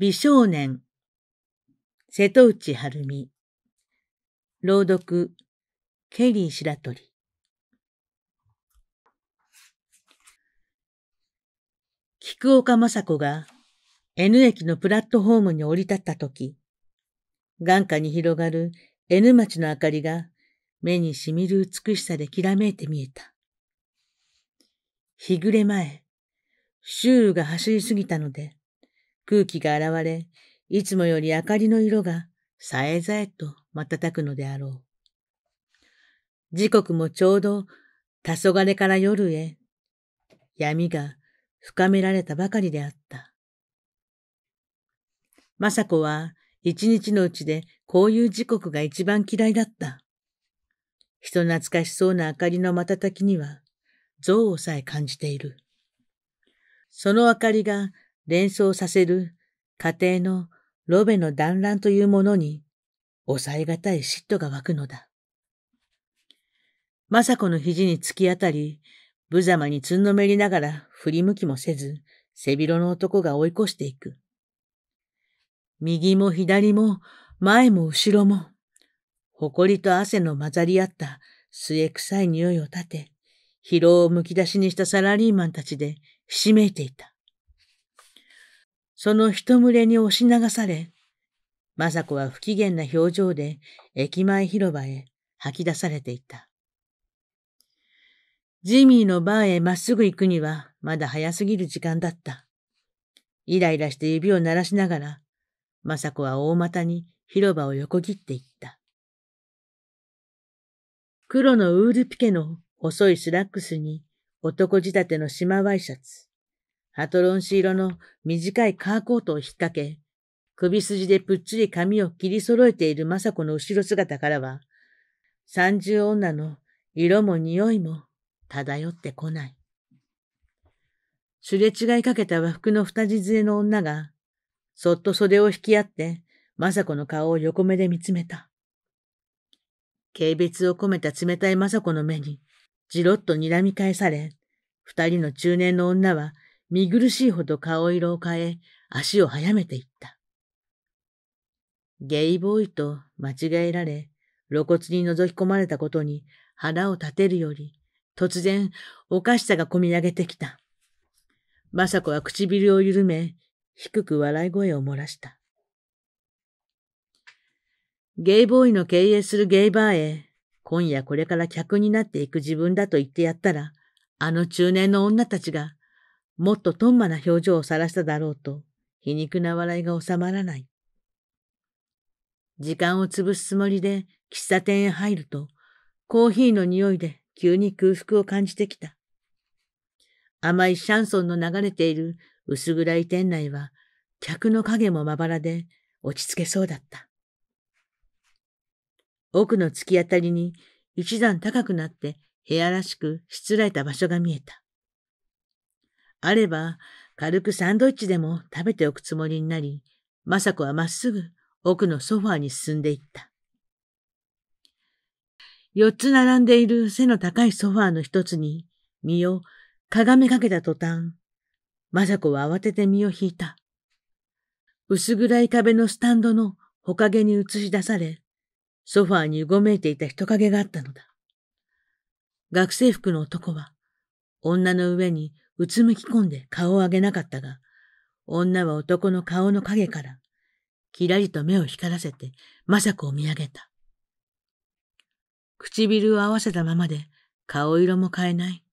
美少年、瀬戸内晴美。朗読、ケリー白鳥。菊岡雅子が N 駅のプラットホームに降り立ったとき、眼下に広がる N 町の明かりが目にしみる美しさできらめいて見えた。日暮れ前、周囲が走りすぎたので、空気が現れ、いつもより明かりの色が、さえざえと瞬くのであろう。時刻もちょうど、黄昏から夜へ、闇が深められたばかりであった。雅子は、一日のうちでこういう時刻が一番嫌いだった。人懐かしそうな明かりの瞬きには、憎悪さえ感じている。その明かりが連想させる家庭のロベの団らんというものに抑えがたい嫉妬が湧くのだ。雅子の肘に突き当たり、無様につんのめりながら振り向きもせず、背広の男が追い越していく。右も左も、前も後ろも、埃と汗の混ざり合った末臭い匂いを立て、疲労をむき出しにしたサラリーマンたちでひしめいていた。その人群れに押し流され、雅子は不機嫌な表情で駅前広場へ吐き出されていた。ジミーのバーへまっすぐ行くにはまだ早すぎる時間だった。イライラして指を鳴らしながら、雅子は大股に広場を横切っていった。黒のウールピケの細いスラックスに男仕立ての島ワイシャツ。マトロンシ色の短いカーコートを引っ掛け、首筋でぷっちり髪を切り揃えている雅子の後ろ姿からは、三重女の色も匂いも漂ってこない。すれ違いかけた和服の二字杖の女が、そっと袖を引き合って、雅子の顔を横目で見つめた。軽蔑を込めた冷たい雅子の目に、じろっと睨み返され、二人の中年の女は見苦しいほど顔色を変え、足を早めていった。ゲイボーイと間違えられ、露骨に覗き込まれたことに腹を立てるより、突然、おかしさがこみ上げてきた。雅子は唇を緩め、低く笑い声を漏らした。ゲイボーイの経営するゲイバーへ、今夜これから客になっていく自分だと言ってやったら、あの中年の女たちがもっととんまな表情をさらしただろうと、皮肉な笑いが収まらない。時間を潰すつもりで喫茶店へ入ると、コーヒーの匂いで急に空腹を感じてきた。甘いシャンソンの流れている薄暗い店内は、客の影もまばらで落ち着けそうだった。奥の突き当たりに一段高くなって部屋らしくしつらえた場所が見えた。あれば、軽くサンドイッチでも食べておくつもりになり、雅子はまっすぐ奥のソファーに進んでいった。四つ並んでいる背の高いソファーの一つに身をかがめかけた途端、雅子は慌てて身を引いた。薄暗い壁のスタンドの木陰に映し出され、ソファーにうごめいていた人影があったのだ。学生服の男は、女の上にうつむき込んで顔を上げなかったが、女は男の顔の影から、きらりと目を光らせて、雅子を見上げた。唇を合わせたままで、顔色も変えない。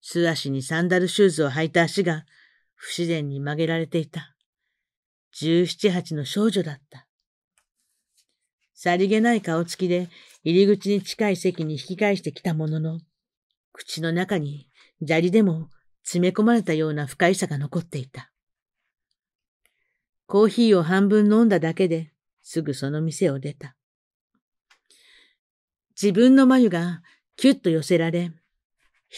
素足にサンダルシューズを履いた足が、不自然に曲げられていた。十七八の少女だった。さりげない顔つきで、入り口に近い席に引き返してきたものの、口の中に砂利でも詰め込まれたような不快さが残っていた。コーヒーを半分飲んだだけですぐその店を出た。自分の眉がキュッと寄せられ、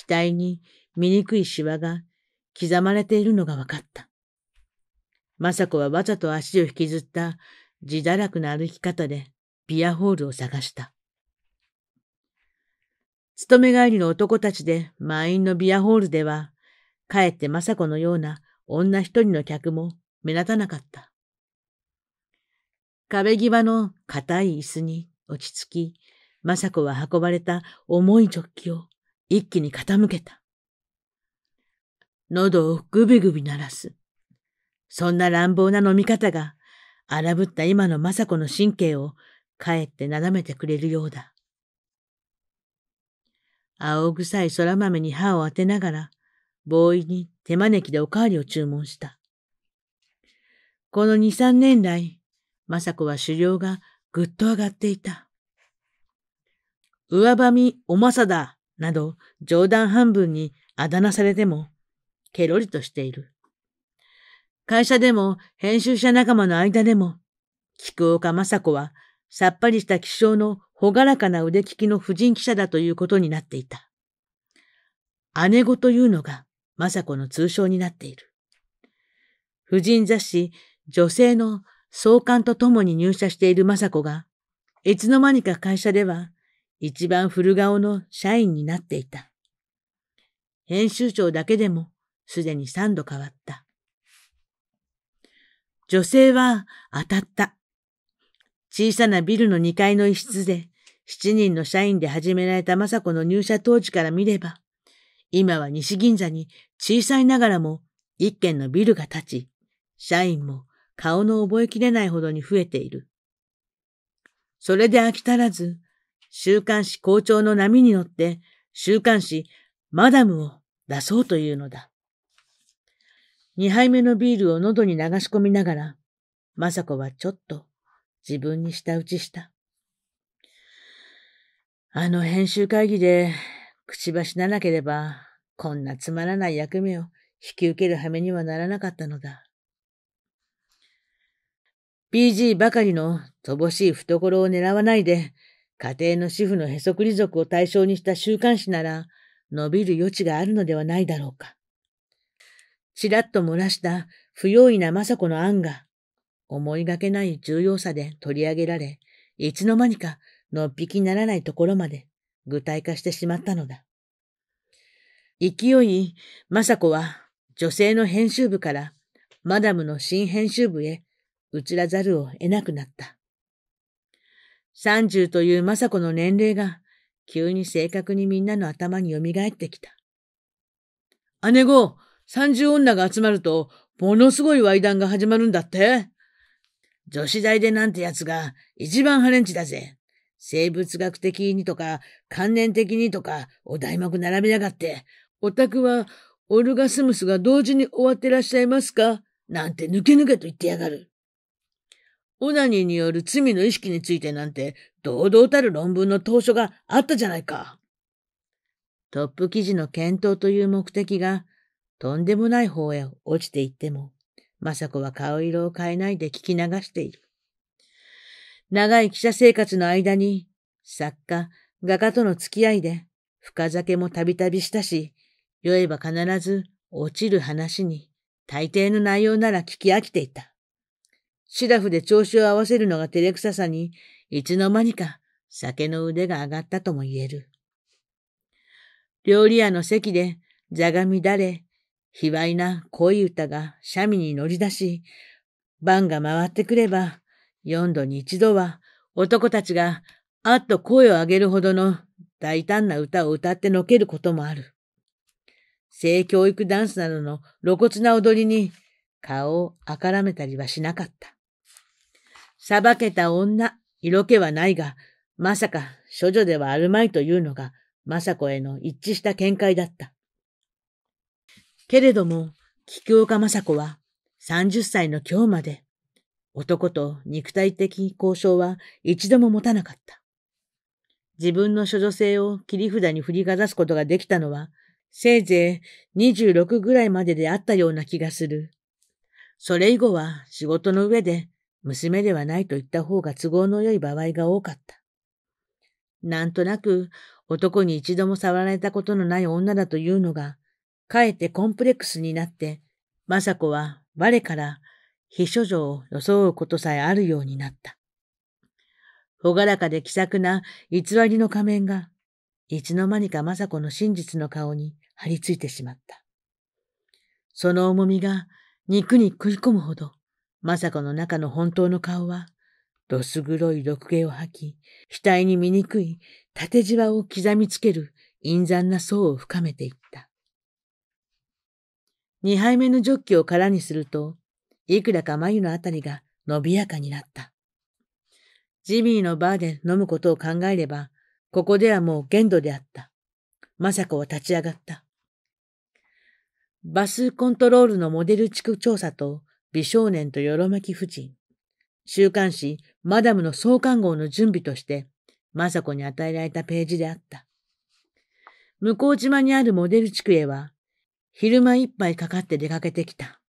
額に醜いシワが刻まれているのが分かった。雅子はわざと足を引きずった自堕落な歩き方でビアホールを探した。勤め帰りの男たちで満員のビアホールでは、かえって雅子のような女一人の客も目立たなかった。壁際の硬い椅子に落ち着き、雅子は運ばれた重いジョッキを一気に傾けた。喉をぐびぐび鳴らす。そんな乱暴な飲み方が、荒ぶった今の雅子の神経をかえってなだめてくれるようだ。青臭い空豆に歯を当てながら、ボーイに手招きでおかわりを注文した。この二三年来、雅子は狩猟がぐっと上がっていた。上ばみおまさだ、など冗談半分にあだ名されても、ケロリとしている。会社でも編集者仲間の間でも、菊岡雅子はさっぱりした気性のほがらかな腕利きの婦人記者だということになっていた。姉子というのが、雅子の通称になっている。婦人雑誌、女性の創刊とともに入社している雅子が、いつの間にか会社では、一番古顔の社員になっていた。編集長だけでも、すでに三度変わった。女性は当たった。小さなビルの2階の一室で、7人の社員で始められた雅子の入社当時から見れば、今は西銀座に小さいながらも一軒のビルが建ち、社員も顔の覚えきれないほどに増えている。それで飽き足らず、週刊誌校長の波に乗って、週刊誌マダムを出そうというのだ。二杯目のビールを喉に流し込みながら、雅子はちょっと自分に舌打ちした。あの編集会議で、くちばしななければ、こんなつまらない役目を引き受ける羽目にはならなかったのだ。PG ばかりの乏しい懐を狙わないで、家庭の主婦のへそくり族を対象にした週刊誌なら、伸びる余地があるのではないだろうか。ちらっと漏らした不用意な雅子の案が、思いがけない重要さで取り上げられ、いつの間にかのっぴきならないところまで具体化してしまったのだ。勢い、雅子は女性の編集部からマダムの新編集部へ移らざるを得なくなった。30という雅子の年齢が急に正確にみんなの頭に蘇ってきた。姉子、30女が集まるとものすごい祝イ談が始まるんだって女子大でなんてやつが一番ハレンチだぜ。生物学的にとか、観念的にとか、お題目並びやがって、オタクはオルガスムスが同時に終わってらっしゃいますかなんて抜け抜けと言ってやがる。オナニーによる罪の意識についてなんて、堂々たる論文の当初があったじゃないか。トップ記事の検討という目的が、とんでもない方へ落ちていっても、雅子は顔色を変えないで聞き流している。長い記者生活の間に、作家、画家との付き合いで、深酒もたびたびしたし、酔えば必ず落ちる話に、大抵の内容なら聞き飽きていた。シラフで調子を合わせるのが照れくささに、いつの間にか酒の腕が上がったとも言える。料理屋の席で、座が乱れ、卑猥な恋歌が三味に乗り出し、番が回ってくれば、四度に一度は男たちがあっと声を上げるほどの大胆な歌を歌ってのけることもある。性教育ダンスなどの露骨な踊りに顔をあからめたりはしなかった。裁けた女、色気はないが、まさか処女ではあるまいというのが、雅子への一致した見解だった。けれども、菊岡雅子は30歳の今日まで、男と肉体的交渉は一度も持たなかった。自分の処女性を切り札に振りかざすことができたのは、せいぜい26ぐらいまでであったような気がする。それ以後は仕事の上で娘ではないと言った方が都合の良い場合が多かった。なんとなく男に一度も触られたことのない女だというのがかえってコンプレックスになって、雅子は我から秘書女を装うことさえあるようになった。ほがらかで気さくな偽りの仮面が、いつの間にか雅子の真実の顔に張り付いてしまった。その重みが肉に食い込むほど、雅子の中の本当の顔は、どす黒い毒毛を吐き、額に醜い縦じわを刻みつける陰惨な層を深めていった。二杯目のジョッキを空にすると、いくらか眉のあたりが伸びやかになった。ジミーのバーで飲むことを考えれば、ここではもう限度であった。まさ子は立ち上がった。バスコントロールのモデル地区調査と美少年とよろめき夫人、週刊誌マダムの創刊号の準備として、まさ子に与えられたページであった。向島にあるモデル地区へは、昼間いっぱいかかって出かけてきた。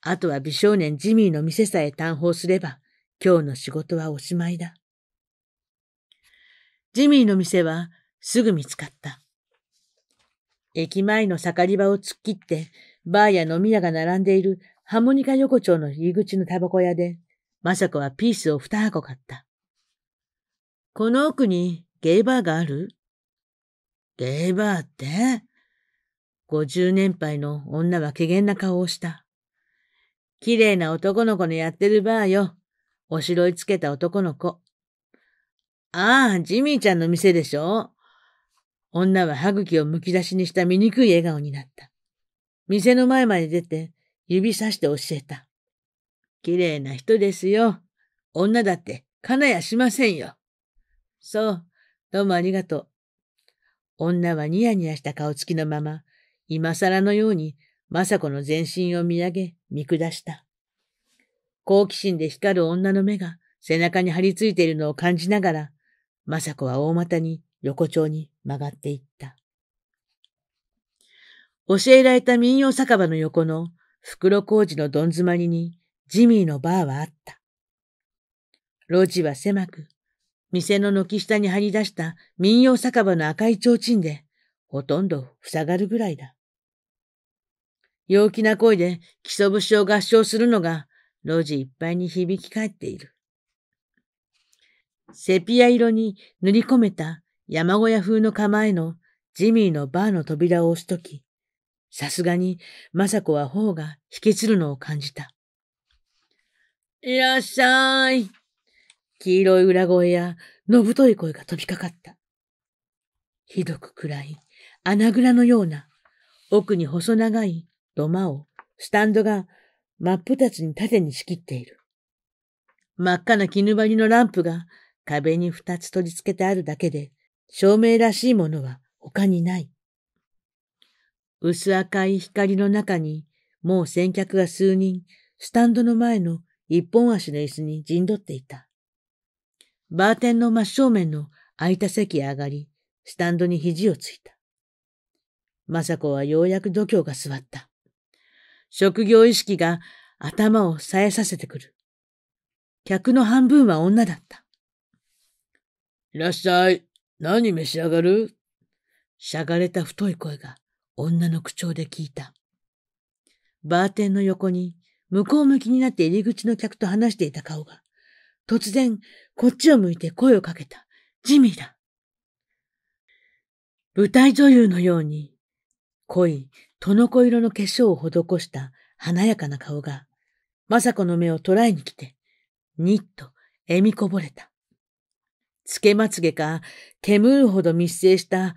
あとは美少年ジミーの店さえ担保すれば、今日の仕事はおしまいだ。ジミーの店はすぐ見つかった。駅前の盛り場を突っ切って、バーや飲み屋が並んでいるハモニカ横丁の入り口のタバコ屋で、まさこはピースを二箱買った。この奥にゲイバーがあるゲイバーって50年配の女は怪げな顔をした。綺麗な男の子のやってるバーよ。おしろいつけた男の子。ああ、ジミーちゃんの店でしょ女は歯茎をむき出しにした醜い笑顔になった。店の前まで出て、指さして教えた。綺麗な人ですよ。女だって、かなやしませんよ。そう、どうもありがとう。女はニヤニヤした顔つきのまま、今更のように雅子の全身を見上げ見下した。好奇心で光る女の目が背中に張り付いているのを感じながら、雅子は大股に横丁に曲がっていった。教えられた民謡酒場の横の袋小路のどん詰まりにジミーのバーはあった。路地は狭く、店の軒下に張り出した民謡酒場の赤い提灯で、ほとんど塞がるぐらいだ。陽気な声で基礎節を合唱するのが路地いっぱいに響き返っている。セピア色に塗り込めた山小屋風の構えのジミーのバーの扉を押すとき、さすがに雅子は頬が引きつるのを感じた。いらっしゃい。黄色い裏声や、のぶとい声が飛びかかった。ひどく暗い、穴蔵のような、奥に細長い、土間をスタンドが真っ二つに縦に仕切っている。真っ赤な絹張りのランプが壁に二つ取り付けてあるだけで、照明らしいものは他にない。薄赤い光の中に、もう先客が数人、スタンドの前の一本足の椅子に陣取っていた。バーテンの真正面の空いた席へ上がり、スタンドに肘をついた。雅子はようやく度胸が座った。職業意識が頭を冴えさせてくる。客の半分は女だった。いらっしゃい。何召し上がるしゃがれた太い声が女の口調で聞いた。バーテンの横に向こう向きになって入り口の客と話していた顔が、突然こっちを向いて声をかけた。ジミーだ。舞台女優のように濃いとのこ色の化粧を施した華やかな顔が、雅子の目を捉えに来て、にっとえみこぼれた。つけまつげか、煙るほど密生した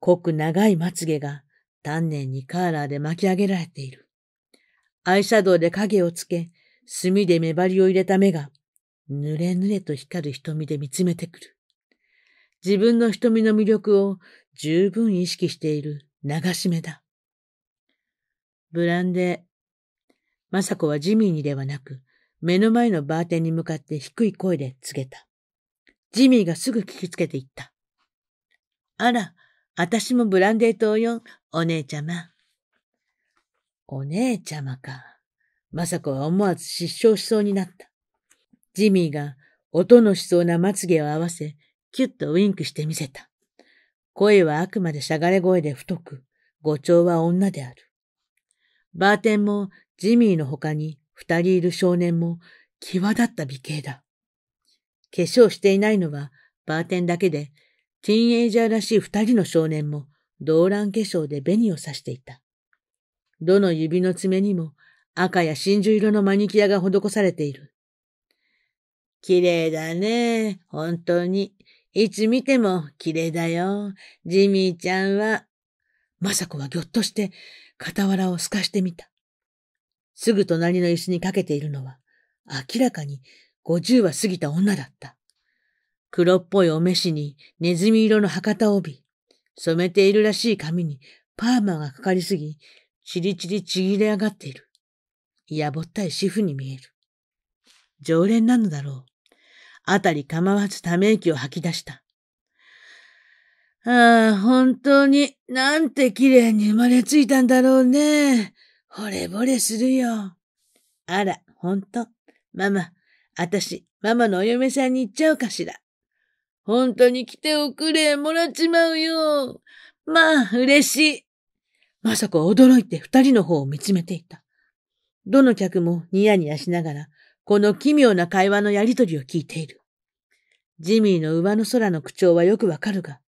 濃く長いまつげが丹念にカーラーで巻き上げられている。アイシャドウで影をつけ、墨で目張りを入れた目が、ぬれぬれと光る瞳で見つめてくる。自分の瞳の魅力を十分意識している流し目だ。ブランデー。雅子はジミーにではなく、目の前のバーテンに向かって低い声で告げた。ジミーがすぐ聞きつけていった。あら、あたしもブランデー島よ、お姉ちゃま。お姉ちゃまか。雅子は思わず失笑しそうになった。ジミーが音のしそうなまつげを合わせ、キュッとウインクしてみせた。声はあくまでしゃがれ声で太く、語調は女である。バーテンもジミーの他に二人いる少年も際立った美形だ。化粧していないのはバーテンだけで、ティーンエイジャーらしい二人の少年も動乱化粧で紅を刺していた。どの指の爪にも赤や真珠色のマニキュアが施されている。綺麗だね、本当に。いつ見ても綺麗だよ。ジミーちゃんは。まさこはぎょっとして、傍らを透かしてみた。すぐ隣の椅子にかけているのは、明らかに50は過ぎた女だった。黒っぽいお召しにネズミ色の博多帯、染めているらしい髪にパーマがかかりすぎ、チリチリちぎれ上がっている。いやぼったい主婦に見える。常連なのだろう。あたり構わずため息を吐き出した。ああ、本当になんて綺麗に生まれついたんだろうね。惚れ惚れするよ。あら、ほんと。ママ、あたし、ママのお嫁さんに行っちゃうかしら。本当に来ておくれ、もらっちまうよ。まあ、嬉しい。まさか驚いて二人の方を見つめていた。どの客もニヤニヤしながら、この奇妙な会話のやりとりを聞いている。ジミーの上の空の口調はよくわかるが、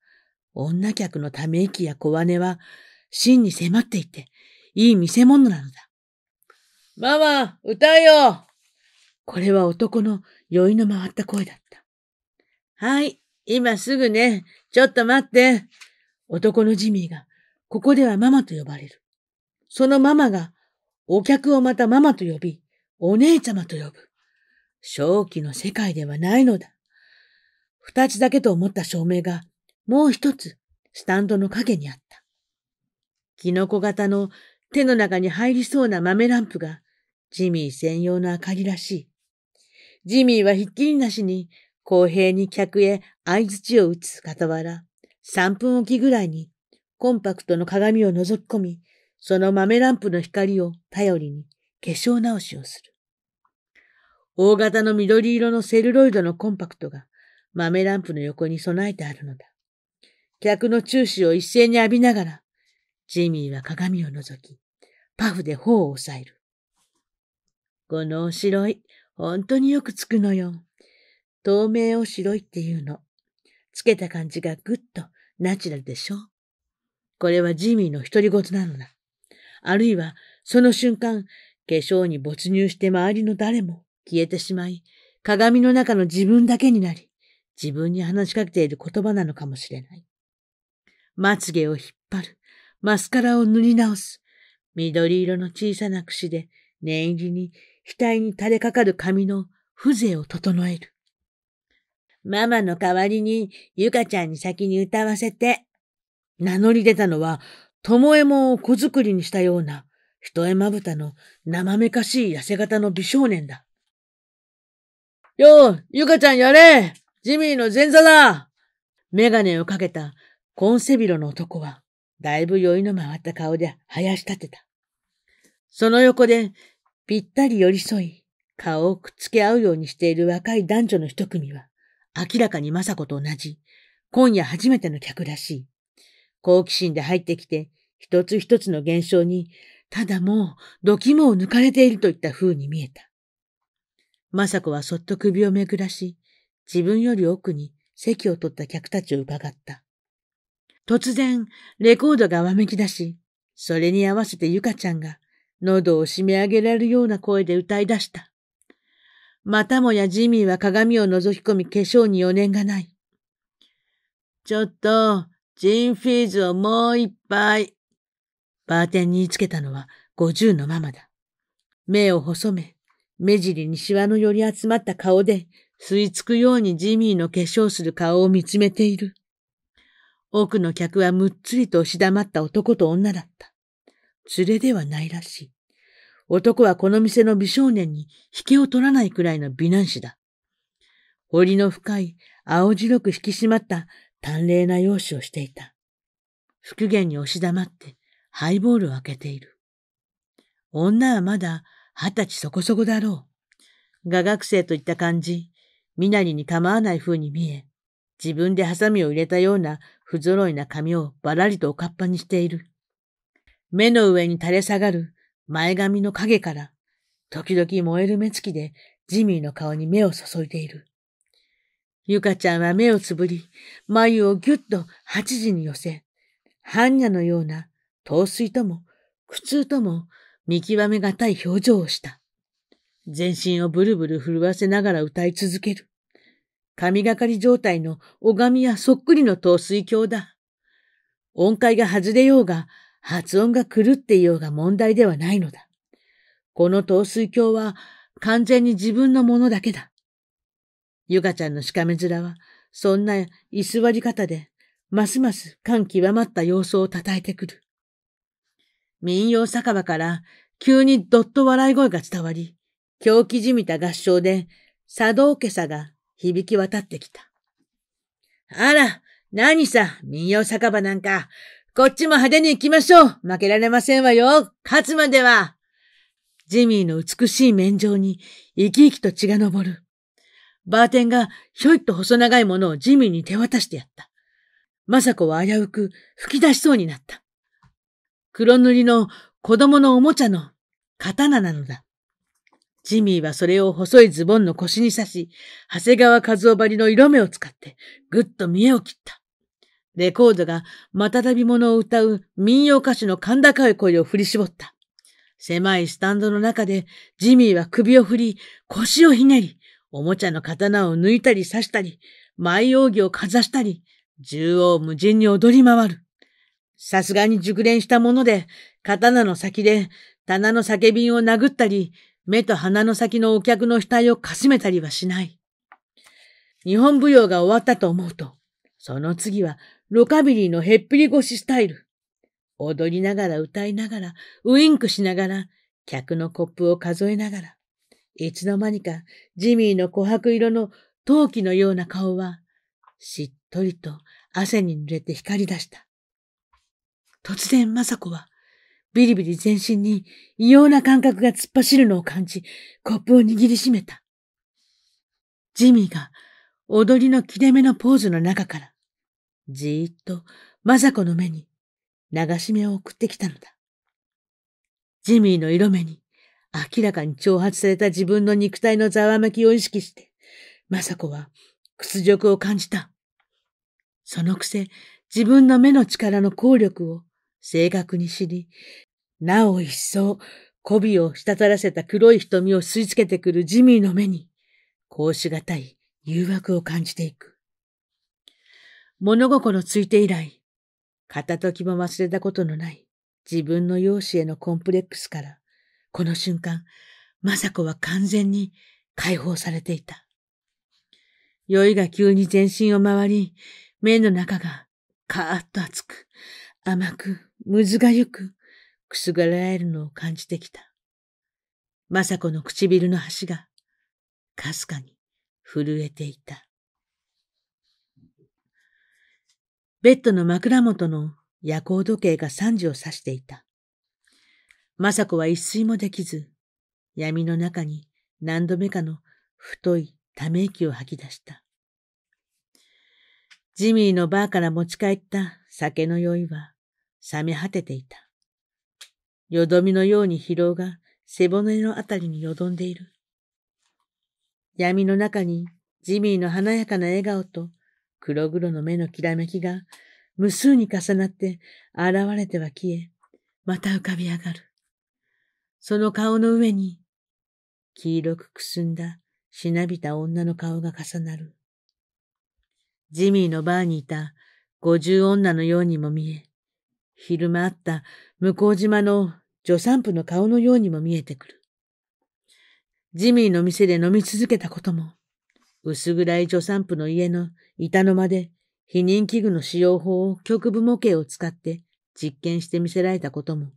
女客のため息や小金は、真に迫っていて、いい見せ物なのだ。ママ、歌えよこれは男の酔いの回った声だった。はい、今すぐね。ちょっと待って。男のジミーが、ここではママと呼ばれる。そのママが、お客をまたママと呼び、お姉ちゃまと呼ぶ。正気の世界ではないのだ。二つだけと思った照明がもう一つ、スタンドの影にあった。キノコ型の手の中に入りそうな豆ランプが、ジミー専用の明かりらしい。ジミーはひっきりなしに、公平に客へ相槌を打つ傍ら、3分おきぐらいに、コンパクトの鏡を覗き込み、その豆ランプの光を頼りに化粧直しをする。大型の緑色のセルロイドのコンパクトが豆ランプの横に備えてあるのだ。客の注視を一斉に浴びながら、ジミーは鏡を覗き、パフで頬を押さえる。このお白い、本当によくつくのよ。透明を白いっていうの。つけた感じがぐっとナチュラルでしょこれはジミーの独り言なのだ。あるいは、その瞬間、化粧に没入して周りの誰も消えてしまい、鏡の中の自分だけになり、自分に話しかけている言葉なのかもしれない。まつげを引っ張る。マスカラを塗り直す。緑色の小さな櫛で念入りに額に垂れかかる髪の風情を整える。ママの代わりにゆかちゃんに先に歌わせて。名乗り出たのは、ともえもを子作りにしたような、一重まぶたの生めかしい痩せ型の美少年だ。よう、ゆかちゃんやれジミーの前座だメガネをかけたコンセビロの男は、だいぶ酔いの回った顔で生やし立てた。その横で、ぴったり寄り添い、顔をくっつけ合うようにしている若い男女の一組は、明らかに雅子と同じ、今夜初めての客らしい。好奇心で入ってきて、一つ一つの現象に、ただもう、度肝を抜かれているといった風に見えた。雅子はそっと首をめぐらし、自分より奥に席を取った客たちを伺った。突然、レコードがわめき出し、それに合わせてゆかちゃんが、喉を締め上げられるような声で歌い出した。またもやジミーは鏡を覗き込み化粧に余念がない。ちょっと、ジンフィーズをもう一杯。バーテンに言いつけたのは50のママだ。目を細め、目尻にシワの寄り集まった顔で、吸い付くようにジミーの化粧する顔を見つめている。多くの客はむっつりと押し黙った男と女だった。連れではないらしい。男はこの店の美少年に引けを取らないくらいの美男子だ。彫の深い青白く引き締まった淡麗な容姿をしていた。復元に押し黙ってハイボールを開けている。女はまだ二十歳そこそこだろう。画学生といった感じ、身なりに構わない風に見え、自分でハサミを入れたような不揃いな髪をばらりとおかっぱにしている。目の上に垂れ下がる前髪の影から、時々燃える目つきでジミーの顔に目を注いでいる。ゆかちゃんは目をつぶり、眉をぎゅっと八時に寄せ、般若のような、陶水とも、苦痛とも、見極めがたい表情をした。全身をブルブル震わせながら歌い続ける。神がかり状態の拝みやそっくりの陶水鏡だ。音階が外れようが、発音が狂っていようが問題ではないのだ。この陶水鏡は完全に自分のものだけだ。ゆかちゃんのしかめ面は、そんな居座り方で、ますます感極まった様相を叩いえてくる。民謡酒場から急にどっと笑い声が伝わり、狂気じみた合唱で、茶道家さが響き渡ってきた。あら、何さ、民謡酒場なんか。こっちも派手に行きましょう。負けられませんわよ。勝つまでは。ジミーの美しい面上に生き生きと血が昇る。バーテンがひょいっと細長いものをジミーに手渡してやった。マサコは危うく吹き出しそうになった。黒塗りの子供のおもちゃの刀なのだ。ジミーはそれを細いズボンの腰に刺し、長谷川和夫張りの色目を使って、ぐっと見栄を切った。レコードがまたたびものを歌う民謡歌手の甲高い声を振り絞った。狭いスタンドの中でジミーは首を振り、腰をひねり、おもちゃの刀を抜いたり刺したり、舞扇をかざしたり、縦横無尽に踊り回る。さすがに熟練したもので、刀の先で棚の酒瓶を殴ったり、目と鼻の先のお客の額をかすめたりはしない。日本舞踊が終わったと思うと、その次はロカビリーのへっぴり腰スタイル。踊りながら歌いながら、ウインクしながら、客のコップを数えながら、いつの間にかジミーの琥珀色の陶器のような顔は、しっとりと汗に濡れて光り出した。突然、雅子は、ビリビリ全身に異様な感覚が突っ走るのを感じ、コップを握りしめた。ジミーが踊りの切れ目のポーズの中から、じーっとマサコの目に流し目を送ってきたのだ。ジミーの色目に明らかに挑発された自分の肉体のざわめきを意識して、マサコは屈辱を感じた。そのくせ自分の目の力の効力を正確に知り、なお一層、媚びを滴らせた黒い瞳を吸い付けてくるジミーの目に、こうしがたい誘惑を感じていく。物心ついて以来、片時も忘れたことのない自分の容姿へのコンプレックスから、この瞬間、雅子は完全に解放されていた。酔いが急に全身を回り、目の中がカーッと熱く、甘く、むずがゆく、くすぐられるのを感じてきた。雅子の唇の端が、かすかに震えていた。ベッドの枕元の夜行時計が3時を指していた。雅子は一睡もできず、闇の中に何度目かの太いため息を吐き出した。ジミーのバーから持ち帰った酒の酔いは冷め果てていた。よどみのように疲労が背骨のあたりによどんでいる。闇の中にジミーの華やかな笑顔と黒黒の目のきらめきが無数に重なって現れては消え、また浮かび上がる。その顔の上に黄色くくすんだしなびた女の顔が重なる。ジミーのバーにいた五十女のようにも見え、昼間あった向こう島の助産婦の顔のようにも見えてくる。ジミーの店で飲み続けたことも、薄暗い助産婦の家の板の間で避妊器具の使用法を局部模型を使って実験して見せられたことも、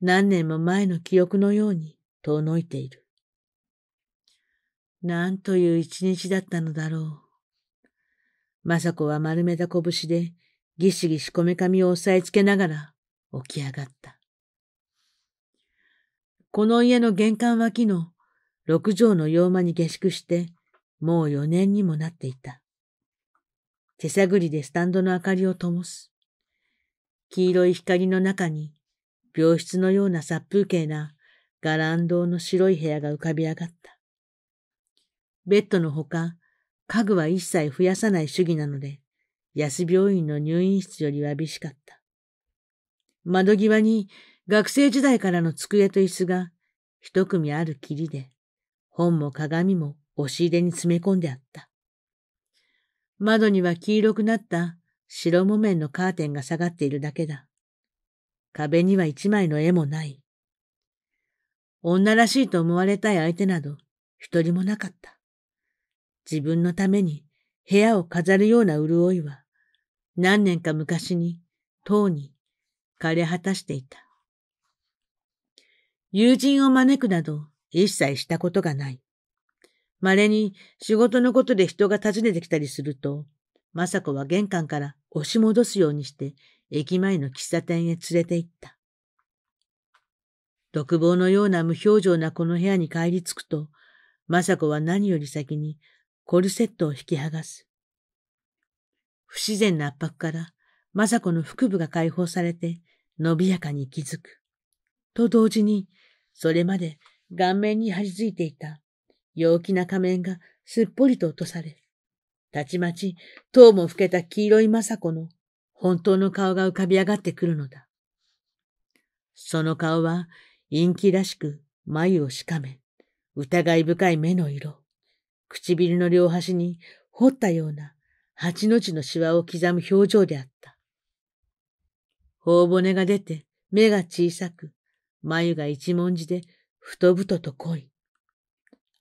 何年も前の記憶のように遠のいている。なんという一日だったのだろう。雅子は丸めた拳でぎしぎしこめかみを押さえつけながら起き上がった。この家の玄関脇の六畳の洋間に下宿して、もう四年にもなっていた。手探りでスタンドの明かりを灯す。黄色い光の中に、病室のような殺風景なガランドの白い部屋が浮かび上がった。ベッドのほか、家具は一切増やさない主義なので、安病院の入院室よりわびしかった。窓際に学生時代からの机と椅子が一組あるきりで、本も鏡も押し入れに詰め込んであった。窓には黄色くなった白木綿のカーテンが下がっているだけだ。壁には一枚の絵もない。女らしいと思われたい相手など一人もなかった。自分のために部屋を飾るような潤いは、何年か昔に、とうに、枯れ果たしていた。友人を招くなど、一切したことがない。稀に仕事のことで人が訪ねてきたりすると、雅子は玄関から押し戻すようにして、駅前の喫茶店へ連れて行った。独房のような無表情なこの部屋に帰り着くと、雅子は何より先にコルセットを引き剥がす。不自然な圧迫から、雅子の腹部が解放されて、伸びやかに気づく。と同時に、それまで顔面に張り付いていた、陽気な仮面がすっぽりと落とされ、たちまち、塔も老けた黄色い雅子の本当の顔が浮かび上がってくるのだ。その顔は、陰気らしく眉をしかめ、疑い深い目の色。唇の両端に掘ったような八の字のシワを刻む表情であった。頬骨が出て目が小さく、眉が一文字で太々と濃い。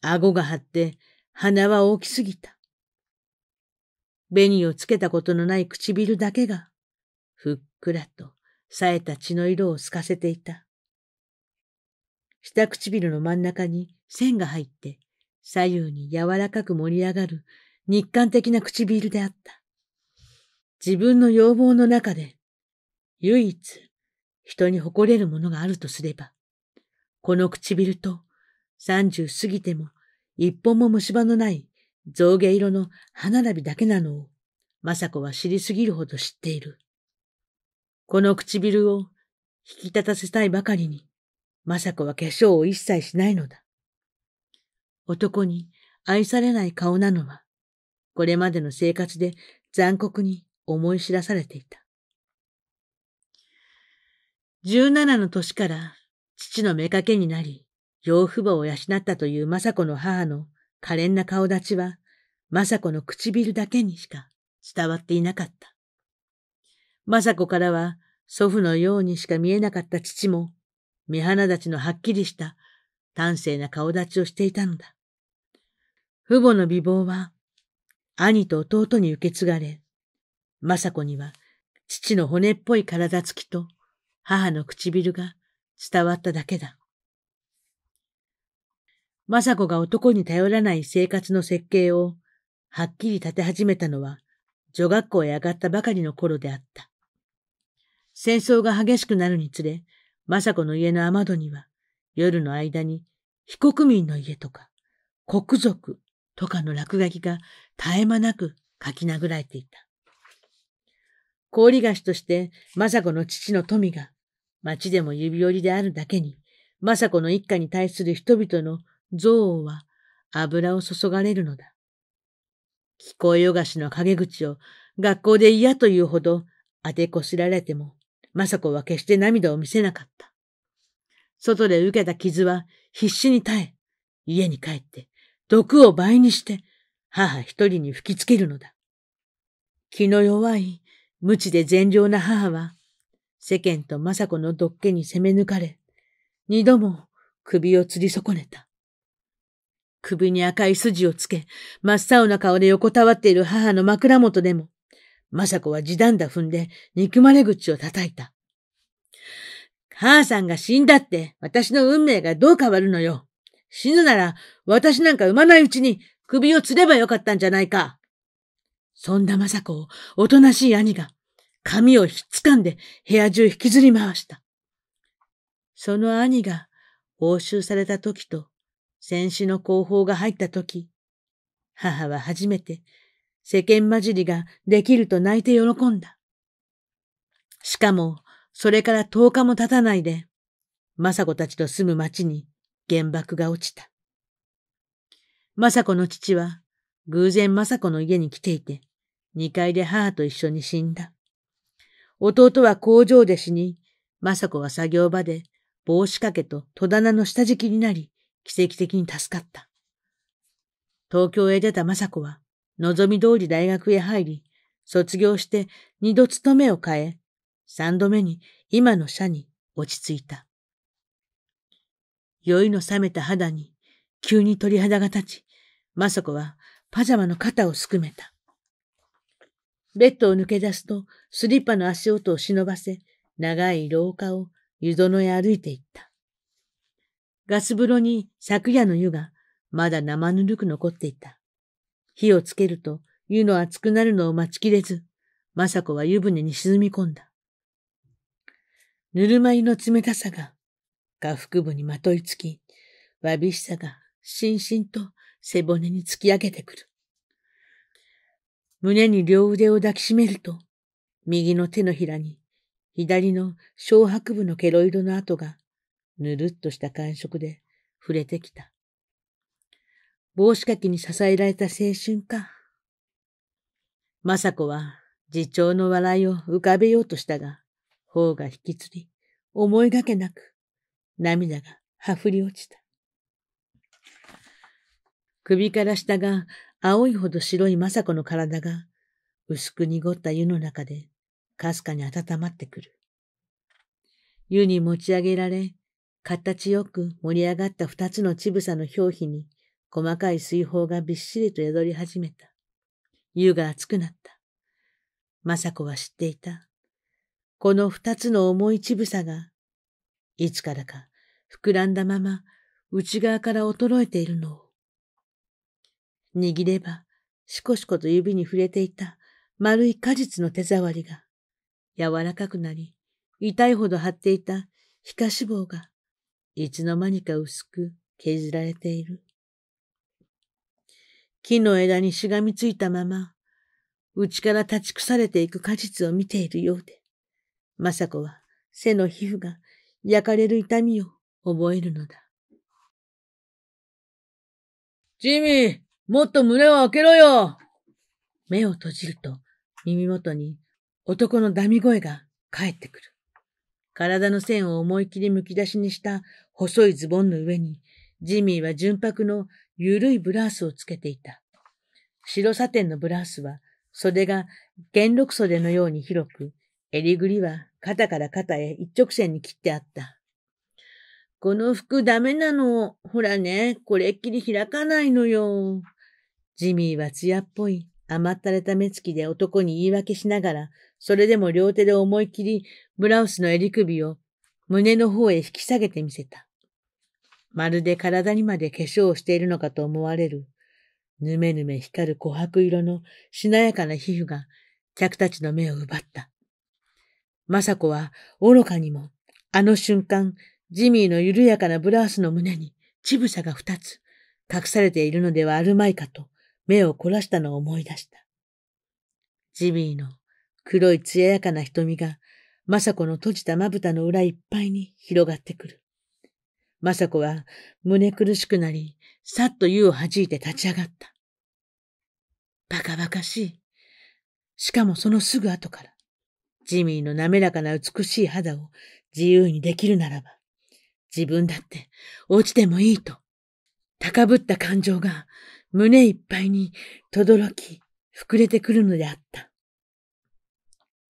顎が張って鼻は大きすぎた。紅をつけたことのない唇だけが、ふっくらと冴えた血の色を透かせていた。下唇の真ん中に線が入って、左右に柔らかく盛り上がる日韓的な唇であった。自分の要望の中で、唯一人に誇れるものがあるとすれば、この唇と三十過ぎても一本も虫歯のない象牙色の歯並びだけなのを、雅子は知りすぎるほど知っている。この唇を引き立たせたいばかりに、雅子は化粧を一切しないのだ。男に愛されない顔なのは、これまでの生活で残酷に思い知らされていた。17の年から父の妾になり、養父母を養ったという雅子の母の可憐な顔立ちは、雅子の唇だけにしか伝わっていなかった。雅子からは祖父のようにしか見えなかった父も、目鼻立ちのはっきりした端正な顔立ちをしていたのだ。父母の美貌は、兄と弟に受け継がれ、雅子には父の骨っぽい体つきと母の唇が伝わっただけだ。雅子が男に頼らない生活の設計をはっきり立て始めたのは女学校へ上がったばかりの頃であった。戦争が激しくなるにつれ、雅子の家の雨戸には夜の間に非国民の家とか、国族、とかの落書きが絶え間なく書き殴られていた。氷菓子として政子の父の富が、町でも指折りであるだけに、政子の一家に対する人々の憎悪は油を注がれるのだ。聞こえよがしの陰口を学校で嫌というほど当てこすられても、政子は決して涙を見せなかった。外で受けた傷は必死に耐え、家に帰って毒を倍にして母一人に吹きつけるのだ。気の弱い、無知で善良な母は、世間と雅子の毒気に攻め抜かれ、二度も首を吊り損ねた。首に赤い筋をつけ、真っ青な顔で横たわっている母の枕元でも、雅子は地団打踏んで憎まれ口を叩いた。母さんが死んだって私の運命がどう変わるのよ。死ぬなら私なんか産まないうちに首を吊ればよかったんじゃないか。そんな雅子をおとなしい兄が髪をひっつかんで部屋中引きずり回した。その兄が押収された時と戦死の後方が入った時、母は初めて世間混じりができると泣いて喜んだ。しかも、それから10日も経たないで、雅子たちと住む町に原爆が落ちた。雅子の父は偶然雅子の家に来ていて、2階で母と一緒に死んだ。弟は工場で死に、雅子は作業場で帽子掛けと戸棚の下敷きになり、奇跡的に助かった。東京へ出た雅子は、望み通り大学へ入り、卒業して二度勤めを変え、三度目に今の社に落ち着いた。酔いの冷めた肌に、急に鳥肌が立ち、雅子はパジャマの肩をすくめた。ベッドを抜け出すと、スリッパの足音を忍ばせ、長い廊下を湯殿へ歩いていった。ガス風呂に昨夜の湯がまだ生ぬるく残っていた。火をつけると湯の熱くなるのを待ちきれず、雅子は湯船に沈み込んだ。ぬるま湯の冷たさが下腹部にまといつき、わびしさがしんしんと背骨に突き上げてくる。胸に両腕を抱きしめると、右の手のひらに、左の小白部のケロ色の跡が、ぬるっとした感触で触れてきた。帽子かきに支えられた青春か。雅子は、自重の笑いを浮かべようとしたが、頬が引きつり、思いがけなく、涙がはふり落ちた。首から下が青いほど白い雅子の体が薄く濁った湯の中でかすかに温まってくる。湯に持ち上げられ、形よく盛り上がった二つの乳房の表皮に細かい水泡がびっしりと宿り始めた。湯が熱くなった。雅子は知っていた。この二つの重い乳房が、いつからか膨らんだまま内側から衰えているのを。握れば、しこしこと指に触れていた丸い果実の手触りが、柔らかくなり、痛いほど張っていた皮下脂肪が、いつの間にか薄く削られている。木の枝にしがみついたまま、内から立ち腐れていく果実を見ているようで、雅子は背の皮膚が焼かれる痛みを覚えるのだ。ジミー、もっと胸を開けろよ目を閉じると耳元に男のダミ声が返ってくる。体の線を思い切りむき出しにした細いズボンの上に、ジミーは純白の緩いブラウスをつけていた。白サテンのブラウスは袖が元禄袖のように広く、襟ぐりは肩から肩へ一直線に切ってあった。この服ダメなの。ほらね、これっきり開かないのよ。ジミーは艶っぽい、甘ったれた目つきで男に言い訳しながら、それでも両手で思い切りブラウスの襟首を胸の方へ引き下げてみせた。まるで体にまで化粧をしているのかと思われる。ぬめぬめ光る琥珀色のしなやかな皮膚が客たちの目を奪った。雅子は愚かにも、あの瞬間、ジミーの緩やかなブラウスの胸に、ちぶさが二つ、隠されているのではあるまいかと、目を凝らしたのを思い出した。ジミーの黒い艶やかな瞳が、雅子の閉じたまぶたの裏いっぱいに広がってくる。雅子は胸苦しくなり、さっと湯を弾いて立ち上がった。バカバカしい。しかもそのすぐ後から、ジミーの滑らかな美しい肌を自由にできるならば、自分だって落ちてもいいと、高ぶった感情が胸いっぱいにとどろき、膨れてくるのであった。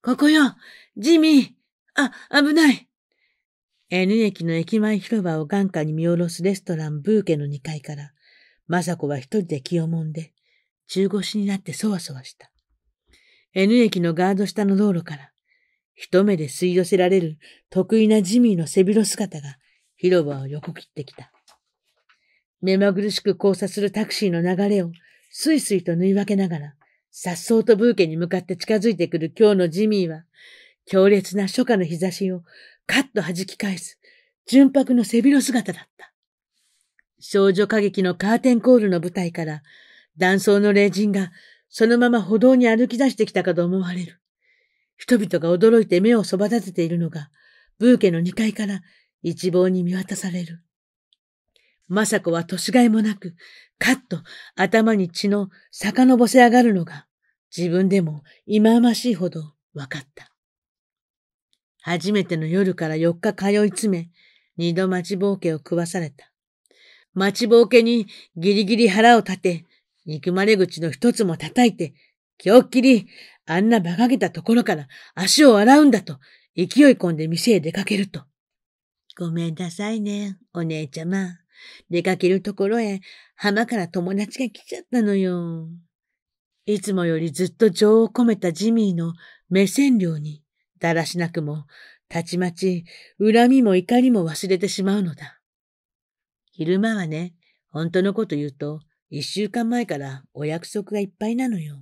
ここよジミーあ、危ない !N 駅の駅前広場を眼下に見下ろすレストランブーケの2階から、雅子は一人で気をもんで、中腰になってそわそわした。N 駅のガード下の道路から、一目で吸い寄せられる得意なジミーの背広姿が広場を横切ってきた。目まぐるしく交差するタクシーの流れをスイスイと縫い分けながら、颯爽とブーケに向かって近づいてくる今日のジミーは、強烈な初夏の日差しをカッと弾き返す、純白の背広姿だった。少女歌劇のカーテンコールの舞台から、断層の霊人がそのまま歩道に歩き出してきたかと思われる。人々が驚いて目をそば立てているのが、ブーケの2階から一望に見渡される。雅子は年がいもなく、カッと頭に血の遡せ上がるのが、自分でも忌ましいほど分かった。初めての夜から4日通い詰め、二度待ちぼうけを食わされた。待ちぼうけにギリギリ腹を立て、憎まれ口の一つも叩いて、きょっきり、あんな馬鹿げたところから足を洗うんだと、勢い込んで店へ出かけると、ごめんなさいね、お姉ちゃま。出かけるところへ浜から友達が来ちゃったのよ。いつもよりずっと情を込めたジミーの目線量に、だらしなくも、たちまち恨みも怒りも忘れてしまうのだ。昼間はね、本当のこと言うと、一週間前からお約束がいっぱいなのよ。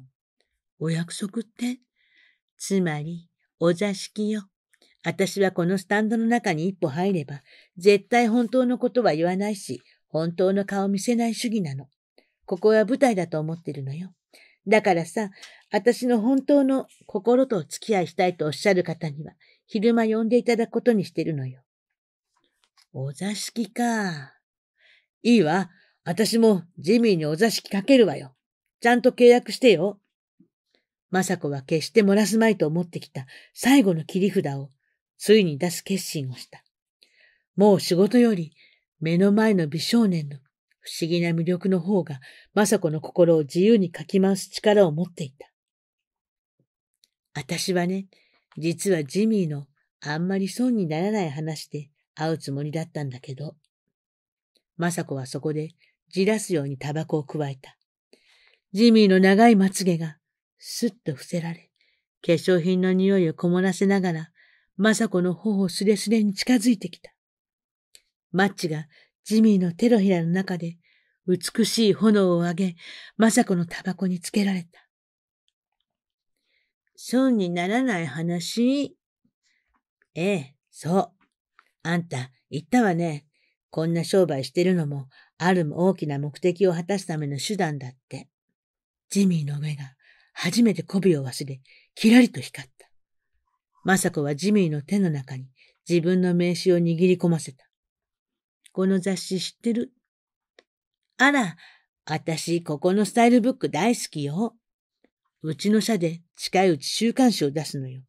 お約束ってつまり、お座敷よ。私はこのスタンドの中に一歩入れば、絶対本当のことは言わないし、本当の顔見せない主義なの。ここは舞台だと思ってるのよ。だからさ、私の本当の心とお付き合いしたいとおっしゃる方には、昼間呼んでいただくことにしてるのよ。お座敷か。いいわ。私もジミーにお座敷かけるわよ。ちゃんと契約してよ。雅子は決して漏らすまいと思ってきた最後の切り札をついに出す決心をした。もう仕事より目の前の美少年の不思議な魅力の方が、雅子の心を自由にかき回す力を持っていた。私はね、実はジミーのあんまり損にならない話で会うつもりだったんだけど。雅子はそこでじらすようにタバコを加えた。ジミーの長いまつげがすっと伏せられ、化粧品の匂いをこもらせながら雅子の頬すれすれに近づいてきた。マッチがジミーの手のひらの中で美しい炎を上げ、雅子のタバコにつけられた。損にならない話。ええ、そう。あんた、言ったわね。こんな商売してるのも、ある大きな目的を果たすための手段だって。ジミーの目が初めて媚びを忘れ、キラリと光った。雅子はジミーの手の中に自分の名刺を握り込ませた。この雑誌知ってる。あら、あたし、ここのスタイルブック大好きよ。うちの社で近いうち週刊誌を出すのよ。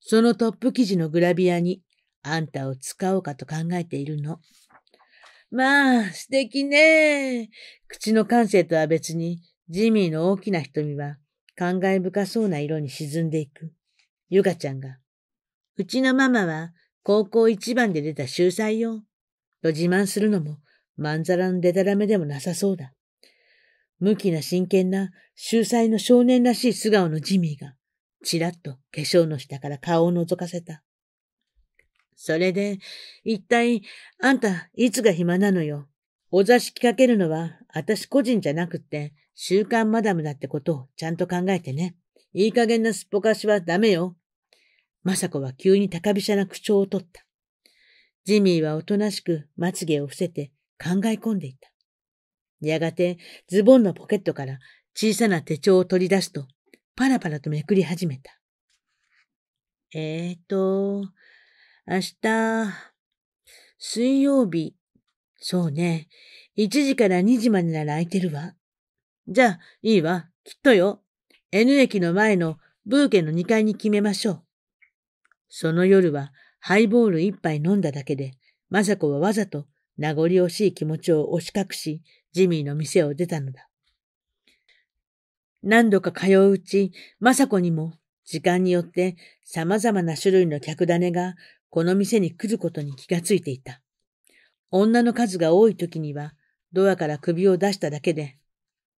そのトップ記事のグラビアに、あんたを使おうかと考えているの。まあ、素敵ね。口の感性とは別に、ジミーの大きな瞳は、感慨深そうな色に沈んでいく。ゆかちゃんが、うちのママは高校一番で出た秀才よ。と自慢するのも、まんざらのでたらめでもなさそうだ。無気な真剣な秀才の少年らしい素顔のジミーが、ちらっと化粧の下から顔を覗かせた。それで、一体、あんた、いつが暇なのよ。お座敷かけるのは、私個人じゃなくって、週刊マダムだってことをちゃんと考えてね。いい加減なすっぽかしはダメよ。雅子は急に高飛車な口調をとった。ジミーはおとなしくまつげを伏せて考え込んでいた。やがてズボンのポケットから小さな手帳を取り出すと、パラパラとめくり始めた。えーと、明日、水曜日。そうね。1時から2時までなら空いてるわ。じゃあ、いいわ。きっとよ。N 駅の前のブーケの2階に決めましょう。その夜はハイボール一杯飲んだだけで、雅子はわざと名残惜しい気持ちを押し隠し、ジミーの店を出たのだ。何度か通ううち、雅子にも時間によって様々な種類の客種がこの店に来ることに気がついていた。女の数が多い時には、ドアから首を出しただけで、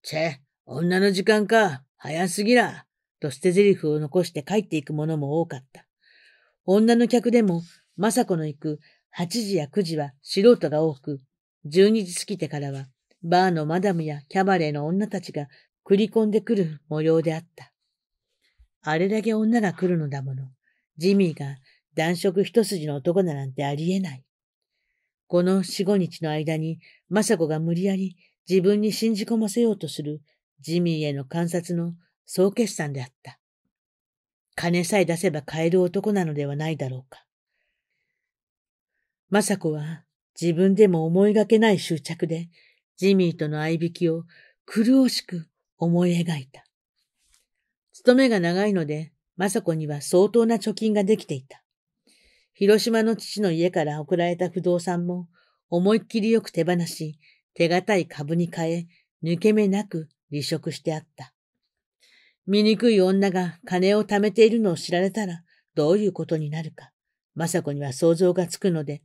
チェ、女の時間か、早すぎら、と捨て台詞を残して帰っていくものも多かった。女の客でも、雅子の行く8時や9時は素人が多く、12時過ぎてからは、バーのマダムやキャバレーの女たちが繰り込んでくる模様であった。あれだけ女が来るのだもの。ジミーが男色一筋の男だなんてありえない。この四五日の間に、雅子が無理やり自分に信じ込ませようとするジミーへの観察の総決算であった。金さえ出せば買える男なのではないだろうか。雅子は自分でも思いがけない執着で、ジミーとの合いきを苦しく思い描いた。勤めが長いので、雅子には相当な貯金ができていた。広島の父の家から送られた不動産も思いっきりよく手放し、手堅い株に変え、抜け目なく離職してあった。醜い女が金を貯めているのを知られたらどういうことになるか、雅子には想像がつくので、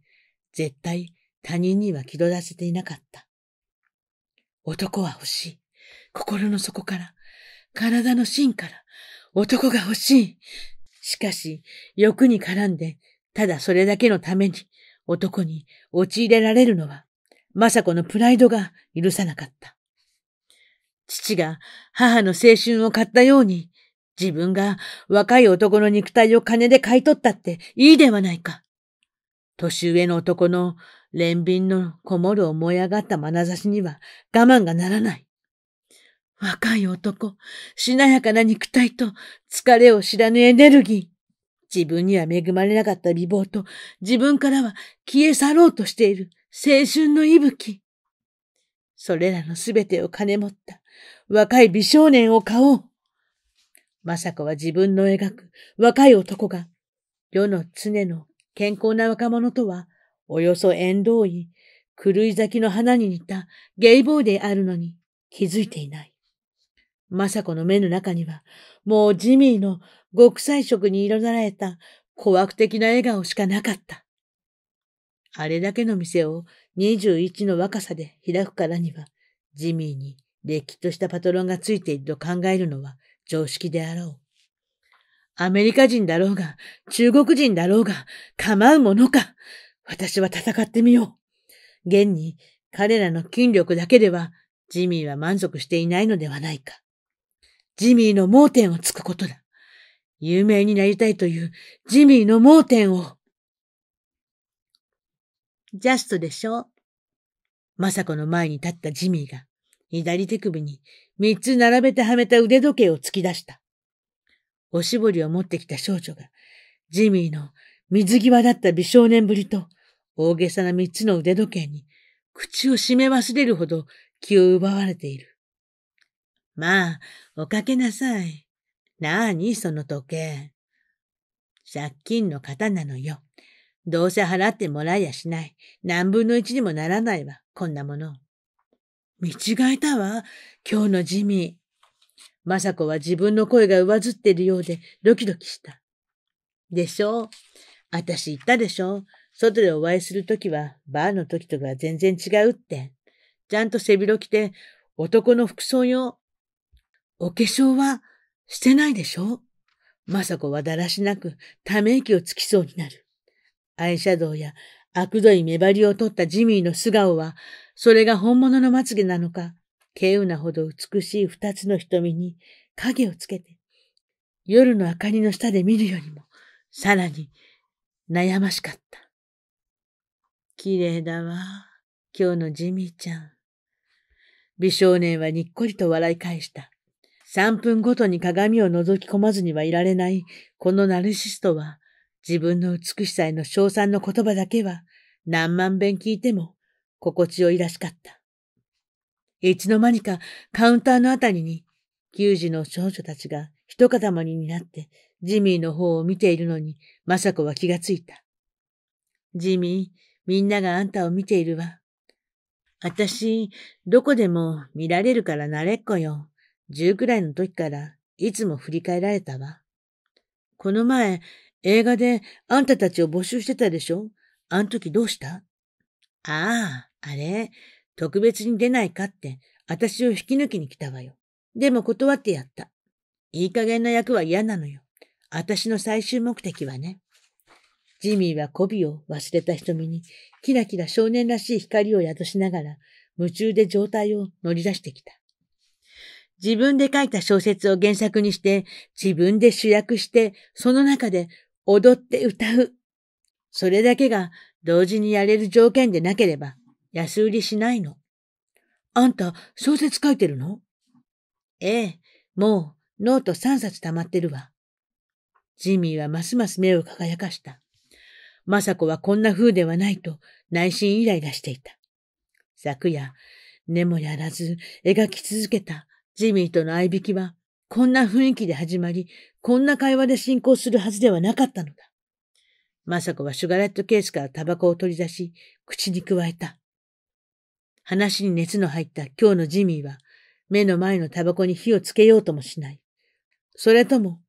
絶対他人には気取らせていなかった。男は欲しい。心の底から、体の芯から、男が欲しい。しかし、欲に絡んで、ただそれだけのために、男に陥れられるのは、雅子のプライドが許さなかった。父が母の青春を買ったように、自分が若い男の肉体を金で買い取ったっていいではないか。年上の男の憐憫のこもる思い上がった眼差しには我慢がならない。若い男、しなやかな肉体と疲れを知らぬエネルギー。自分には恵まれなかった美貌と自分からは消え去ろうとしている青春の息吹。それらのすべてを金持った若い美少年を買おう。雅子は自分の描く若い男が、世の常の健康な若者とは、およそ縁遠い、狂い咲きの花に似たゲイボーであるのに気づいていない。雅子の目の中には、もうジミーの極彩色に彩られたくて的な笑顔しかなかった。あれだけの店を21の若さで開くからには、ジミーにれっきとしたパトロンがついていると考えるのは常識であろう。アメリカ人だろうが、中国人だろうが、構うものか。私は戦ってみよう。現に彼らの筋力だけでは、ジミーは満足していないのではないか。ジミーの盲点をつくことだ。有名になりたいというジミーの盲点を。ジャストでしょマサコの前に立ったジミーが左手首に三つ並べてはめた腕時計を突き出した。おしぼりを持ってきた少女が、ジミーの水際だった美少年ぶりと、大げさな三つの腕時計に、口を閉め忘れるほど気を奪われている。まあ、おかけなさい。なあに、その時計。借金の方なのよ。どうせ払ってもらいやしない。何分の一にもならないわ、こんなもの。見違えたわ、今日のジミー。まさこは自分の声が上ずっているようでドキドキした。でしょう。私言ったでしょ。外でお会いするときは、バーのときとか全然違うって。ちゃんと背広着て、男の服装よ。お化粧はしてないでしょまさこはだらしなく、ため息をつきそうになる。アイシャドウや悪どい目張りを取ったジミーの素顔は、それが本物のまつげなのか、稀有なほど美しい二つの瞳に影をつけて、夜の明かりの下で見るよりも、さらに悩ましかった。綺麗だわ、今日のジミーちゃん。美少年はにっこりと笑い返した。三分ごとに鏡を覗き込まずにはいられない、このナルシストは、自分の美しさへの称賛の言葉だけは何万遍聞いても心地よいらしかった。いつの間にかカウンターのあたりに、球児の少女たちが一塊になってジミーの方を見ているのに、マサコは気がついた。ジミー、みんながあんたを見ているわ。あたし、どこでも見られるから慣れっこよ。十くらいの時からいつも振り返られたわ。この前、映画であんたたちを募集してたでしょあん時どうしたああ、あれ、特別に出ないかって、私を引き抜きに来たわよ。でも断ってやった。いい加減な役は嫌なのよ。私の最終目的はね。ジミーは媚ビを忘れた瞳に、キラキラ少年らしい光を宿しながら、夢中で状態を乗り出してきた。自分で書いた小説を原作にして、自分で主役して、その中で踊って歌う。それだけが同時にやれる条件でなければ安売りしないの。あんた小説書いてるのええ、もうノート3冊溜まってるわ。ジミーはますます目を輝かした。マサコはこんな風ではないと内心イライラしていた。昨夜、根もやらず描き続けたジミーとの相引きはこんな雰囲気で始まり、こんな会話で進行するはずではなかったのだ。まさ子はシュガレットケースからタバコを取り出し、口にくわえた。話に熱の入った今日のジミーは、目の前のタバコに火をつけようともしない。それとも、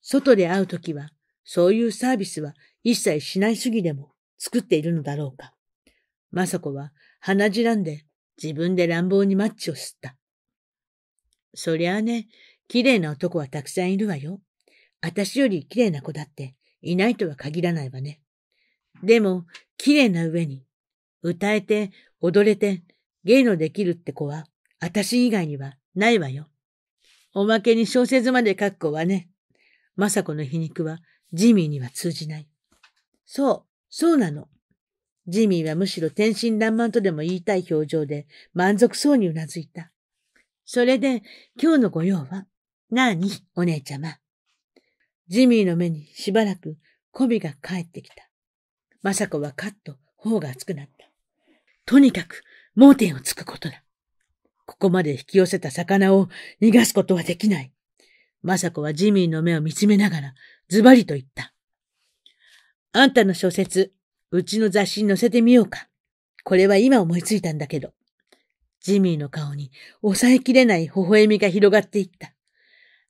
外で会うときは、そういうサービスは一切しない主義でも作っているのだろうか。まさ子は鼻じらんで自分で乱暴にマッチを吸った。そりゃあね、綺麗な男はたくさんいるわよ。私より綺麗な子だっていないとは限らないわね。でも、綺麗な上に、歌えて、踊れて、芸のできるって子は、私以外にはないわよ。おまけに小説まで書く子はね、雅子の皮肉はジミーには通じない。そう、そうなの。ジミーはむしろ天真爛漫とでも言いたい表情で満足そうにうなずいた。それで、今日のご用はなあに、お姉ちゃま。ジミーの目にしばらくコビが帰ってきた。マサコはカッと頬が熱くなった。とにかく盲点をつくことだ。ここまで引き寄せた魚を逃がすことはできない。マサコはジミーの目を見つめながらズバリと言った。あんたの小説、うちの雑誌に載せてみようか。これは今思いついたんだけど。ジミーの顔に抑えきれない微笑みが広がっていった。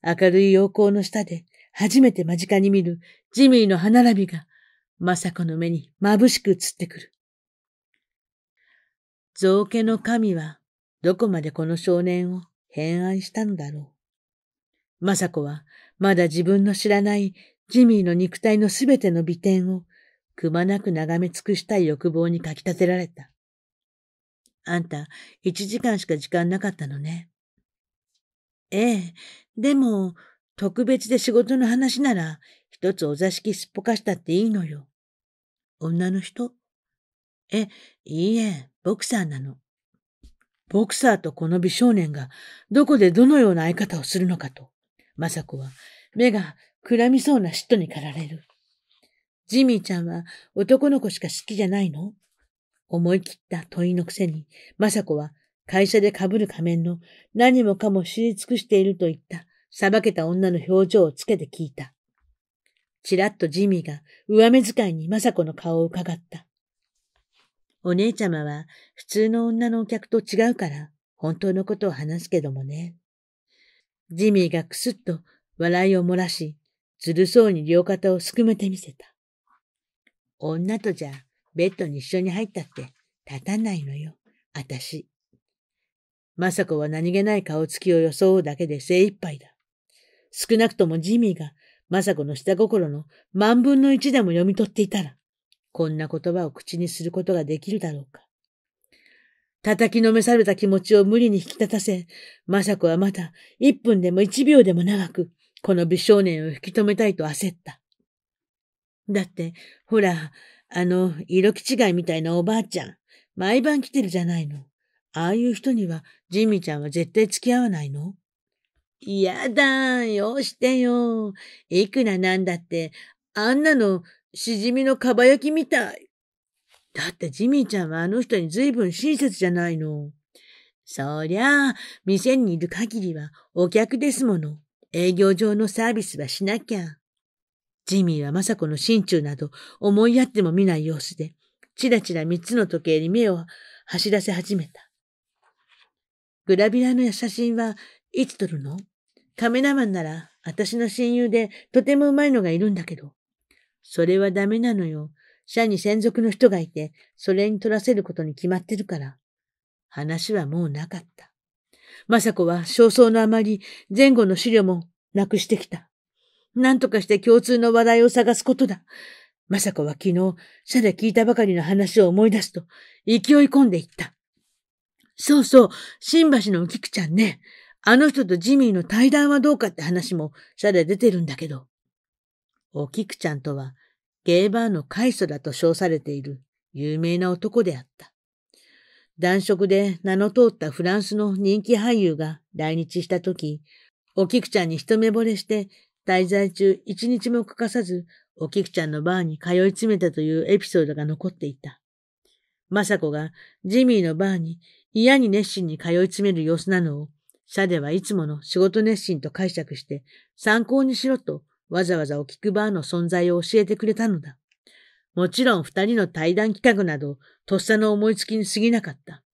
明るい陽光の下で初めて間近に見るジミーの歯並びが、さこの目に眩しく映ってくる。造家の神は、どこまでこの少年を偏愛したのだろう。政子は、まだ自分の知らないジミーの肉体のすべての美点を、くまなく眺め尽くしたい欲望にかき立てられた。あんた、一時間しか時間なかったのね。ええ。でも、特別で仕事の話なら、一つお座敷すっぽかしたっていいのよ。女の人え、いいえ、ボクサーなの。ボクサーとこの美少年が、どこでどのような相方をするのかと、雅子は、目がくらみそうな嫉妬に駆られる。ジミーちゃんは男の子しか好きじゃないの思い切った問いのくせに、雅子は会社で被る仮面の何もかも知り尽くしているといった、さばけた女の表情をつけて聞いた。ちらっとジミーが上目遣いに雅子の顔を伺った。お姉ちゃまは普通の女のお客と違うから本当のことを話すけどもね。ジミーがくすっと笑いを漏らし、ずるそうに両肩をすくめてみせた。女とじゃベッドに一緒に入ったって立たないのよ、あたし。雅子は何気ない顔つきを装うだけで精一杯だ。少なくともジミーが雅子の下心の万分の一でも読み取っていたら、こんな言葉を口にすることができるだろうか。叩きのめされた気持ちを無理に引き立たせ、雅子はまた一分でも一秒でも長く、この美少年を引き止めたいと焦った。だって、ほら、あの、色気違いみたいなおばあちゃん、毎晩来てるじゃないの。ああいう人にはジミーちゃんは絶対付き合わないの嫌だ、よしてよ。いくらなんだって、あんなのしじみのかば焼きみたい。だってジミーちゃんはあの人に随分親切じゃないの。そりゃあ、店にいる限りはお客ですもの。営業上のサービスはしなきゃ。ジミーは雅子の心中など思いやっても見ない様子で、ちらちら三つの時計に目を走らせ始めた。グラビラの写真はいつ撮るのカメラマンなら私の親友でとてもうまいのがいるんだけど。それはダメなのよ。社に専属の人がいて、それに撮らせることに決まってるから。話はもうなかった。雅子は焦燥のあまり前後の資料もなくしてきた。何とかして共通の話題を探すことだ。雅子は昨日、社で聞いたばかりの話を思い出すと、勢い込んでいった。そうそう、新橋のキクちゃんね。あの人とジミーの対談はどうかって話も、シャレ出てるんだけど。おきくちゃんとは、ゲーバーの開祖だと称されている有名な男であった。男色で名の通ったフランスの人気俳優が来日した時、お菊ちゃんに一目惚れして、滞在中一日も欠かさず、お菊ちゃんのバーに通い詰めたというエピソードが残っていた。雅子がジミーのバーに嫌に熱心に通い詰める様子なのを、社ではいつもの仕事熱心と解釈して、参考にしろと、わざわざお聞くバーの存在を教えてくれたのだ。もちろん二人の対談企画など、とっさの思いつきに過ぎなかった。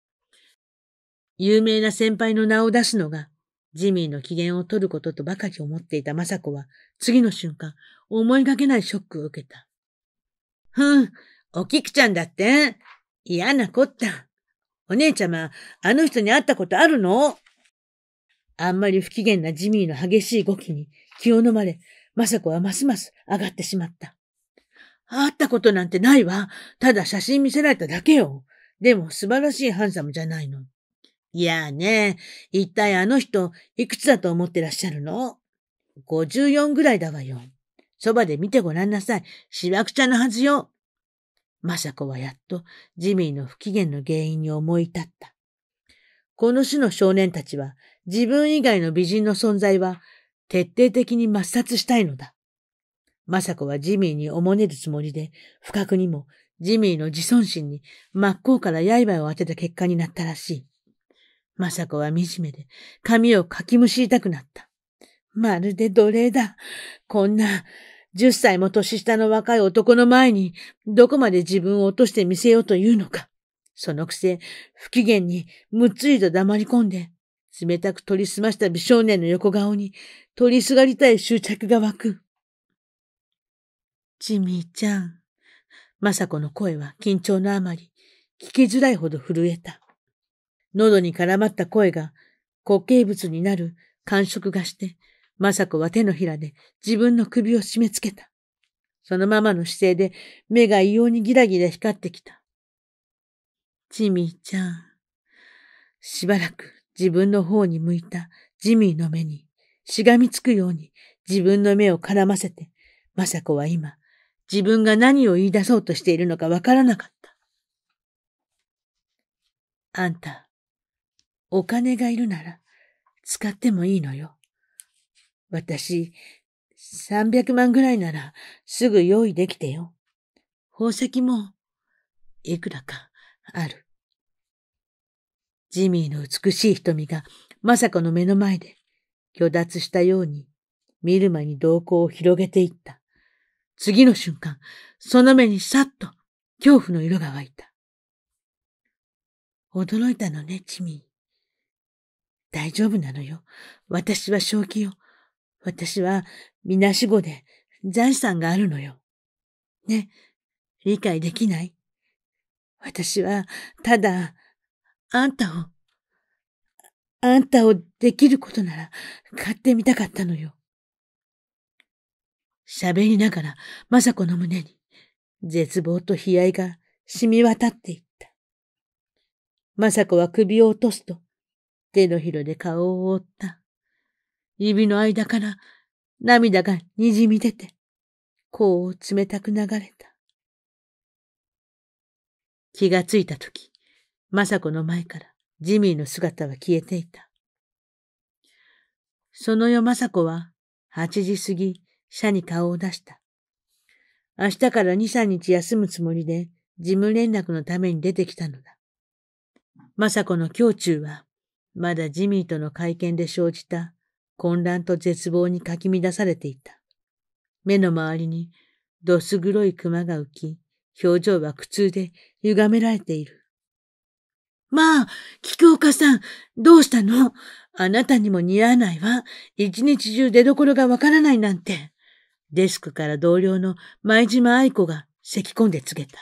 有名な先輩の名を出すのが、ジミーの機嫌を取ることとばかり思っていた雅子は、次の瞬間、思いがけないショックを受けた。ふん、お菊ちゃんだって嫌なこった。お姉ちゃま、あの人に会ったことあるのあんまり不機嫌なジミーの激しい語気に気を飲まれ、雅子はますます上がってしまった。会ったことなんてないわ。ただ写真見せられただけよ。でも素晴らしいハンサムじゃないの。いやーね、一体あの人、いくつだと思ってらっしゃるの ?54 ぐらいだわよ。そばで見てごらんなさい。しわくちゃなはずよ。雅子はやっとジミーの不機嫌の原因に思い立った。この種の少年たちは自分以外の美人の存在は徹底的に抹殺したいのだ。雅子はジミーにおもねるつもりで、不覚にもジミーの自尊心に真っ向から刃を当てた結果になったらしい。雅子は惨めで髪をかきむしりたくなった。まるで奴隷だ。こんな10歳も年下の若い男の前に、どこまで自分を落としてみせようというのか。そのくせ、不機嫌にむっつりと黙り込んで、冷たく取り澄ました美少年の横顔に、取りすがりたい執着が湧く。ジミーちゃん。雅子の声は緊張のあまり、聞きづらいほど震えた。喉に絡まった声が固形物になる感触がして、雅子は手のひらで自分の首を締め付けた。そのままの姿勢で目が異様にギラギラ光ってきた。ジミーちゃん。しばらく自分の方に向いたジミーの目にしがみつくように自分の目を絡ませて、雅子は今自分が何を言い出そうとしているのかわからなかった。あんた、お金がいるなら使ってもいいのよ。私、三百万ぐらいならすぐ用意できてよ。宝石も、いくらか、ある。ジミーの美しい瞳が、まさかの目の前で、虚脱したように、見る間に瞳孔を広げていった。次の瞬間、その目にさっと、恐怖の色が湧いた。驚いたのね、ジミー。大丈夫なのよ。私は正気よ。私は、みなしごで財産があるのよ。ね、理解できない私は、ただ、あんたを、あんたをできることなら買ってみたかったのよ。喋りながら、雅子の胸に、絶望と悲哀が染み渡っていった。雅子は首を落とすと、手のひらで顔を覆った。指の間から涙が滲み出て、こう冷たく流れた。気がついたとき、雅子の前からジミーの姿は消えていた。その夜雅子は、8時過ぎ、社に顔を出した。明日から2、3日休むつもりで、事務連絡のために出てきたのだ。雅子の胸中は、まだジミーとの会見で生じた混乱と絶望にかき乱されていた。目の周りにどす黒い熊が浮き、表情は苦痛で歪められている。まあ、菊岡さん、どうしたのあなたにも似合わないわ。一日中出所がわからないなんて。デスクから同僚の前島愛子が咳込んで告げた。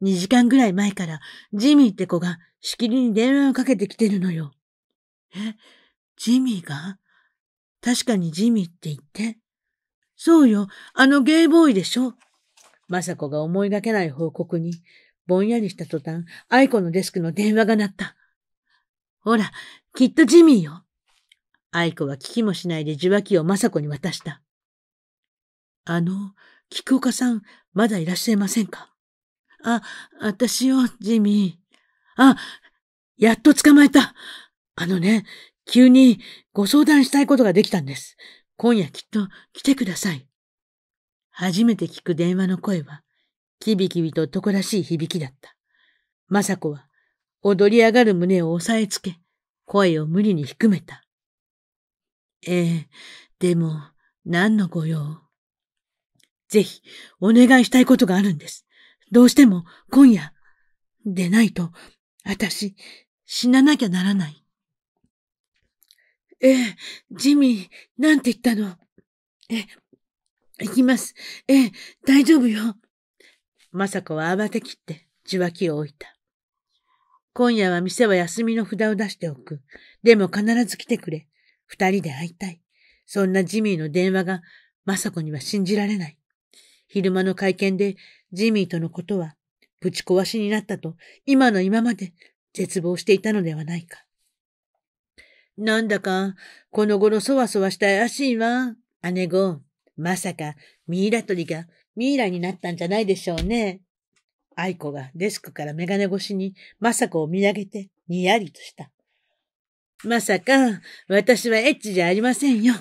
二時間ぐらい前からジミーって子がしきりに電話をかけてきてるのよ。え、ジミーが確かにジミーって言って。そうよ、あのゲイボーイでしょ。サコが思いがけない報告に、ぼんやりした途端、愛子のデスクの電話が鳴った。ほら、きっとジミーよ。愛子は聞きもしないで受話器をサコに渡した。あの、菊岡さん、まだいらっしゃいませんかあ、私よ、ジミー。あ、やっと捕まえた。あのね、急にご相談したいことができたんです。今夜きっと来てください。初めて聞く電話の声は、きびきびと男らしい響きだった。雅子は、踊り上がる胸を押さえつけ、声を無理に低めた。ええでも、何のご用ぜひ、お願いしたいことがあるんです。どうしても、今夜、でないと、あたし、死ななきゃならない。ええ、ジミー、なんて言ったのえ、行きます。ええ、大丈夫よ。雅子は慌てきって受話器を置いた。今夜は店は休みの札を出しておく。でも必ず来てくれ。二人で会いたい。そんなジミーの電話が雅子には信じられない。昼間の会見でジミーとのことはぶち壊しになったと今の今まで絶望していたのではないか。なんだか、この頃そわそわしたらしいわ。姉子、まさか、ミイラ取りがミイラになったんじゃないでしょうね。愛子がデスクからメガネ越しに雅子を見上げてにやりとした。まさか、私はエッチじゃありませんよ。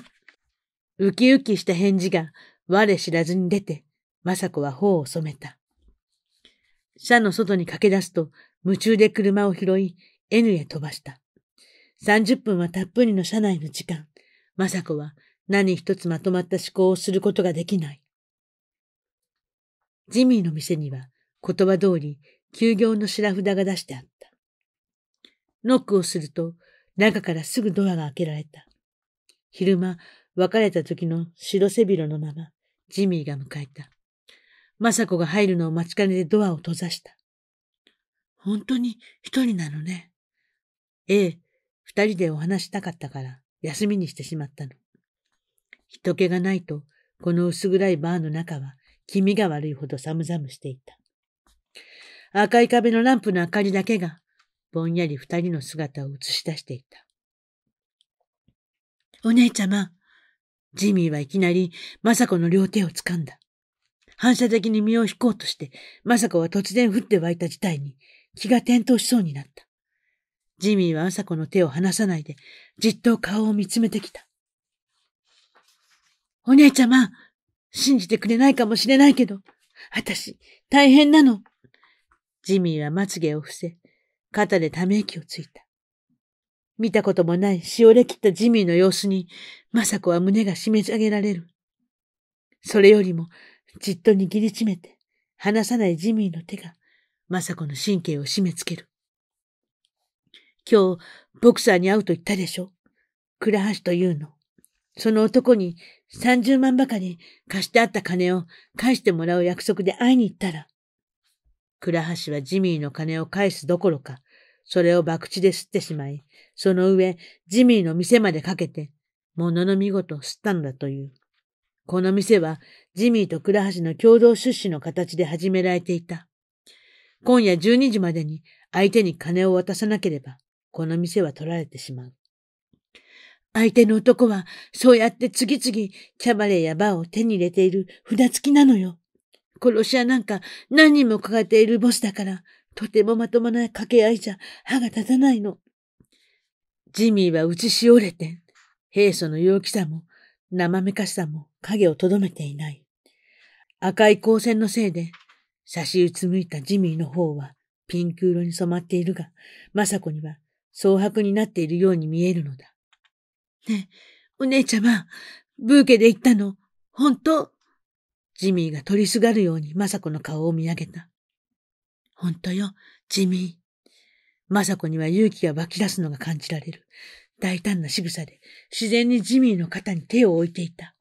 ウキウキした返事が我知らずに出て、雅子は頬を染めた。車の外に駆け出すと、夢中で車を拾い、N へ飛ばした。30分はたっぷりの車内の時間。雅子は何一つまとまった思考をすることができない。ジミーの店には言葉通り休業の白札が出してあった。ノックをすると中からすぐドアが開けられた。昼間別れた時の白背広のままジミーが迎えた。雅子が入るのを待ちかねでドアを閉ざした。本当に一人なのね。ええ、二人でお話したかったから休みにしてしまったの。人気がないと、この薄暗いバーの中は気味が悪いほど寒々していた。赤い壁のランプの明かりだけが、ぼんやり二人の姿を映し出していた。お姉ちゃま、ジミーはいきなり、マサコの両手を掴んだ。反射的に身を引こうとして、マサコは突然降って湧いた事態に、気が転倒しそうになった。ジミーは朝子の手を離さないで、じっと顔を見つめてきた。お姉ちゃま、信じてくれないかもしれないけど、私、大変なの。ジミーはまつげを伏せ、肩でため息をついた。見たこともないしおれきったジミーの様子に、雅子は胸が締め上げられる。それよりも、じっと握りしめて、離さないジミーの手が、雅子の神経を締め付ける。今日、ボクサーに会うと言ったでしょ倉橋というの。その男に30万ばかり貸してあった金を返してもらう約束で会いに行ったら、倉橋はジミーの金を返すどころか、それを博打で吸ってしまい、その上、ジミーの店までかけて、ものの見事吸ったのだという。この店は、ジミーと倉橋の共同出資の形で始められていた。今夜12時までに相手に金を渡さなければ、この店は取られてしまう。相手の男は、そうやって次々、キャバレーやバーを手に入れている札付きなのよ。殺し屋なんか何人も抱えているボスだから、とてもまともな掛け合いじゃ歯が立たないの。ジミーは打ちしおれて、平素の陽気さも、生めかしさも影をとどめていない。赤い光線のせいで、差しうつむいたジミーの方はピンク色に染まっているが、雅子には蒼白になっているように見えるのだ。ねえ、お姉ちゃま、ブーケで行ったの、本当ジミーが取りすがるようにマサコの顔を見上げた。本当よ、ジミー。マサコには勇気が湧き出すのが感じられる。大胆な仕草で自然にジミーの肩に手を置いていた。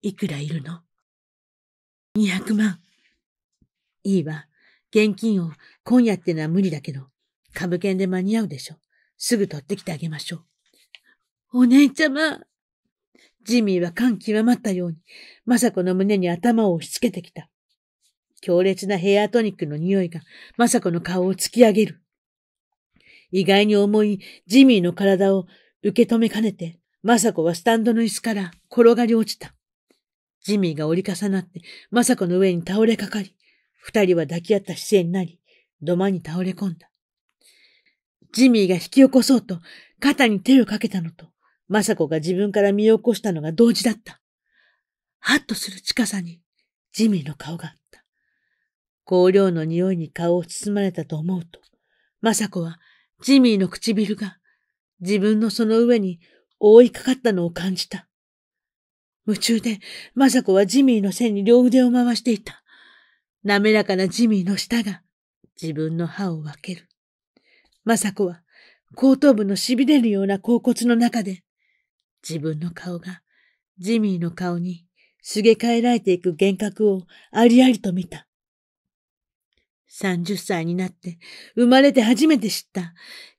いくらいるの ?200 万。いいわ。現金を今夜ってのは無理だけど、株券で間に合うでしょ。すぐ取ってきてあげましょう。お姉ちゃま。ジミーは感極まったように、雅子の胸に頭を押し付けてきた。強烈なヘアトニックの匂いが、雅子の顔を突き上げる。意外に重いジミーの体を受け止めかねて、雅子はスタンドの椅子から転がり落ちた。ジミーが折り重なって、雅子の上に倒れかかり、二人は抱き合った姿勢になり、土間に倒れ込んだ。ジミーが引き起こそうと肩に手をかけたのと、マサコが自分から見起こしたのが同時だった。ハッとする近さに、ジミーの顔があった。香料の匂いに顔を包まれたと思うと、マサコはジミーの唇が自分のその上に覆いかかったのを感じた。夢中でマサコはジミーの背に両腕を回していた。滑らかなジミーの舌が自分の歯を分ける。雅子は後頭部の痺れるような甲骨の中で、自分の顔がジミーの顔にすげ替えられていく幻覚をありありと見た。30歳になって生まれて初めて知った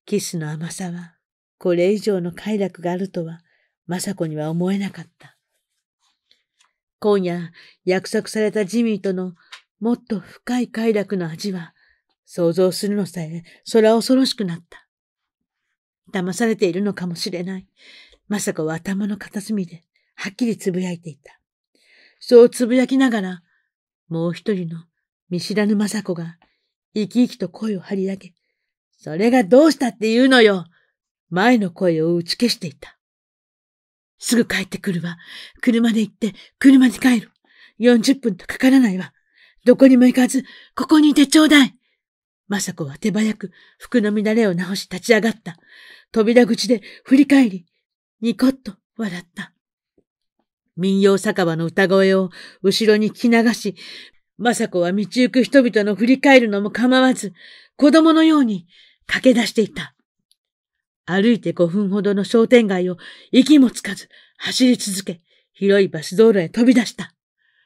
キスの甘さは、これ以上の快楽があるとは、雅子には思えなかった。今夜約束されたジミーとのもっと深い快楽の味は、想像するのさえ、そは恐ろしくなった。騙されているのかもしれない。まさかは頭の片隅で、はっきりつぶやいていた。そうつぶやきながら、もう一人の見知らぬ雅子が、生き生きと声を張り上げ、それがどうしたって言うのよ前の声を打ち消していた。すぐ帰ってくるわ。車で行って、車に帰る。40分とかからないわ。どこにも行かず、ここにいてちょうだい。雅子は手早く服の乱れを直し立ち上がった。扉口で振り返り、ニコッと笑った。民謡酒場の歌声を後ろに聞き流し、雅子は道行く人々の振り返るのも構わず、子供のように駆け出していた。歩いて5分ほどの商店街を息もつかず走り続け、広いバス道路へ飛び出した。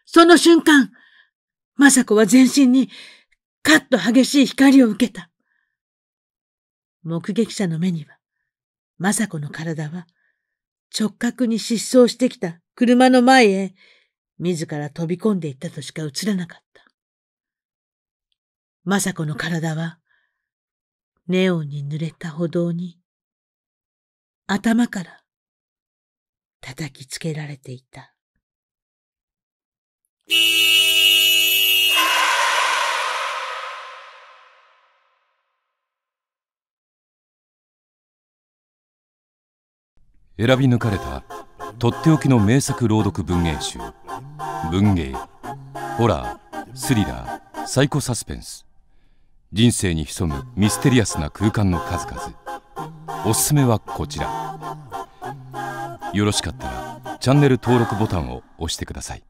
その瞬間、雅子は全身にカッと激しい光を受けた。目撃者の目には、雅子の体は直角に失踪してきた車の前へ自ら飛び込んでいったとしか映らなかった。雅子の体はネオンに濡れた歩道に頭から叩きつけられていた。選び抜かれたとっておきの名作朗読文芸集文芸ホラースリラーサイコサスペンス人生に潜むミステリアスな空間の数々おすすめはこちらよろしかったらチャンネル登録ボタンを押してください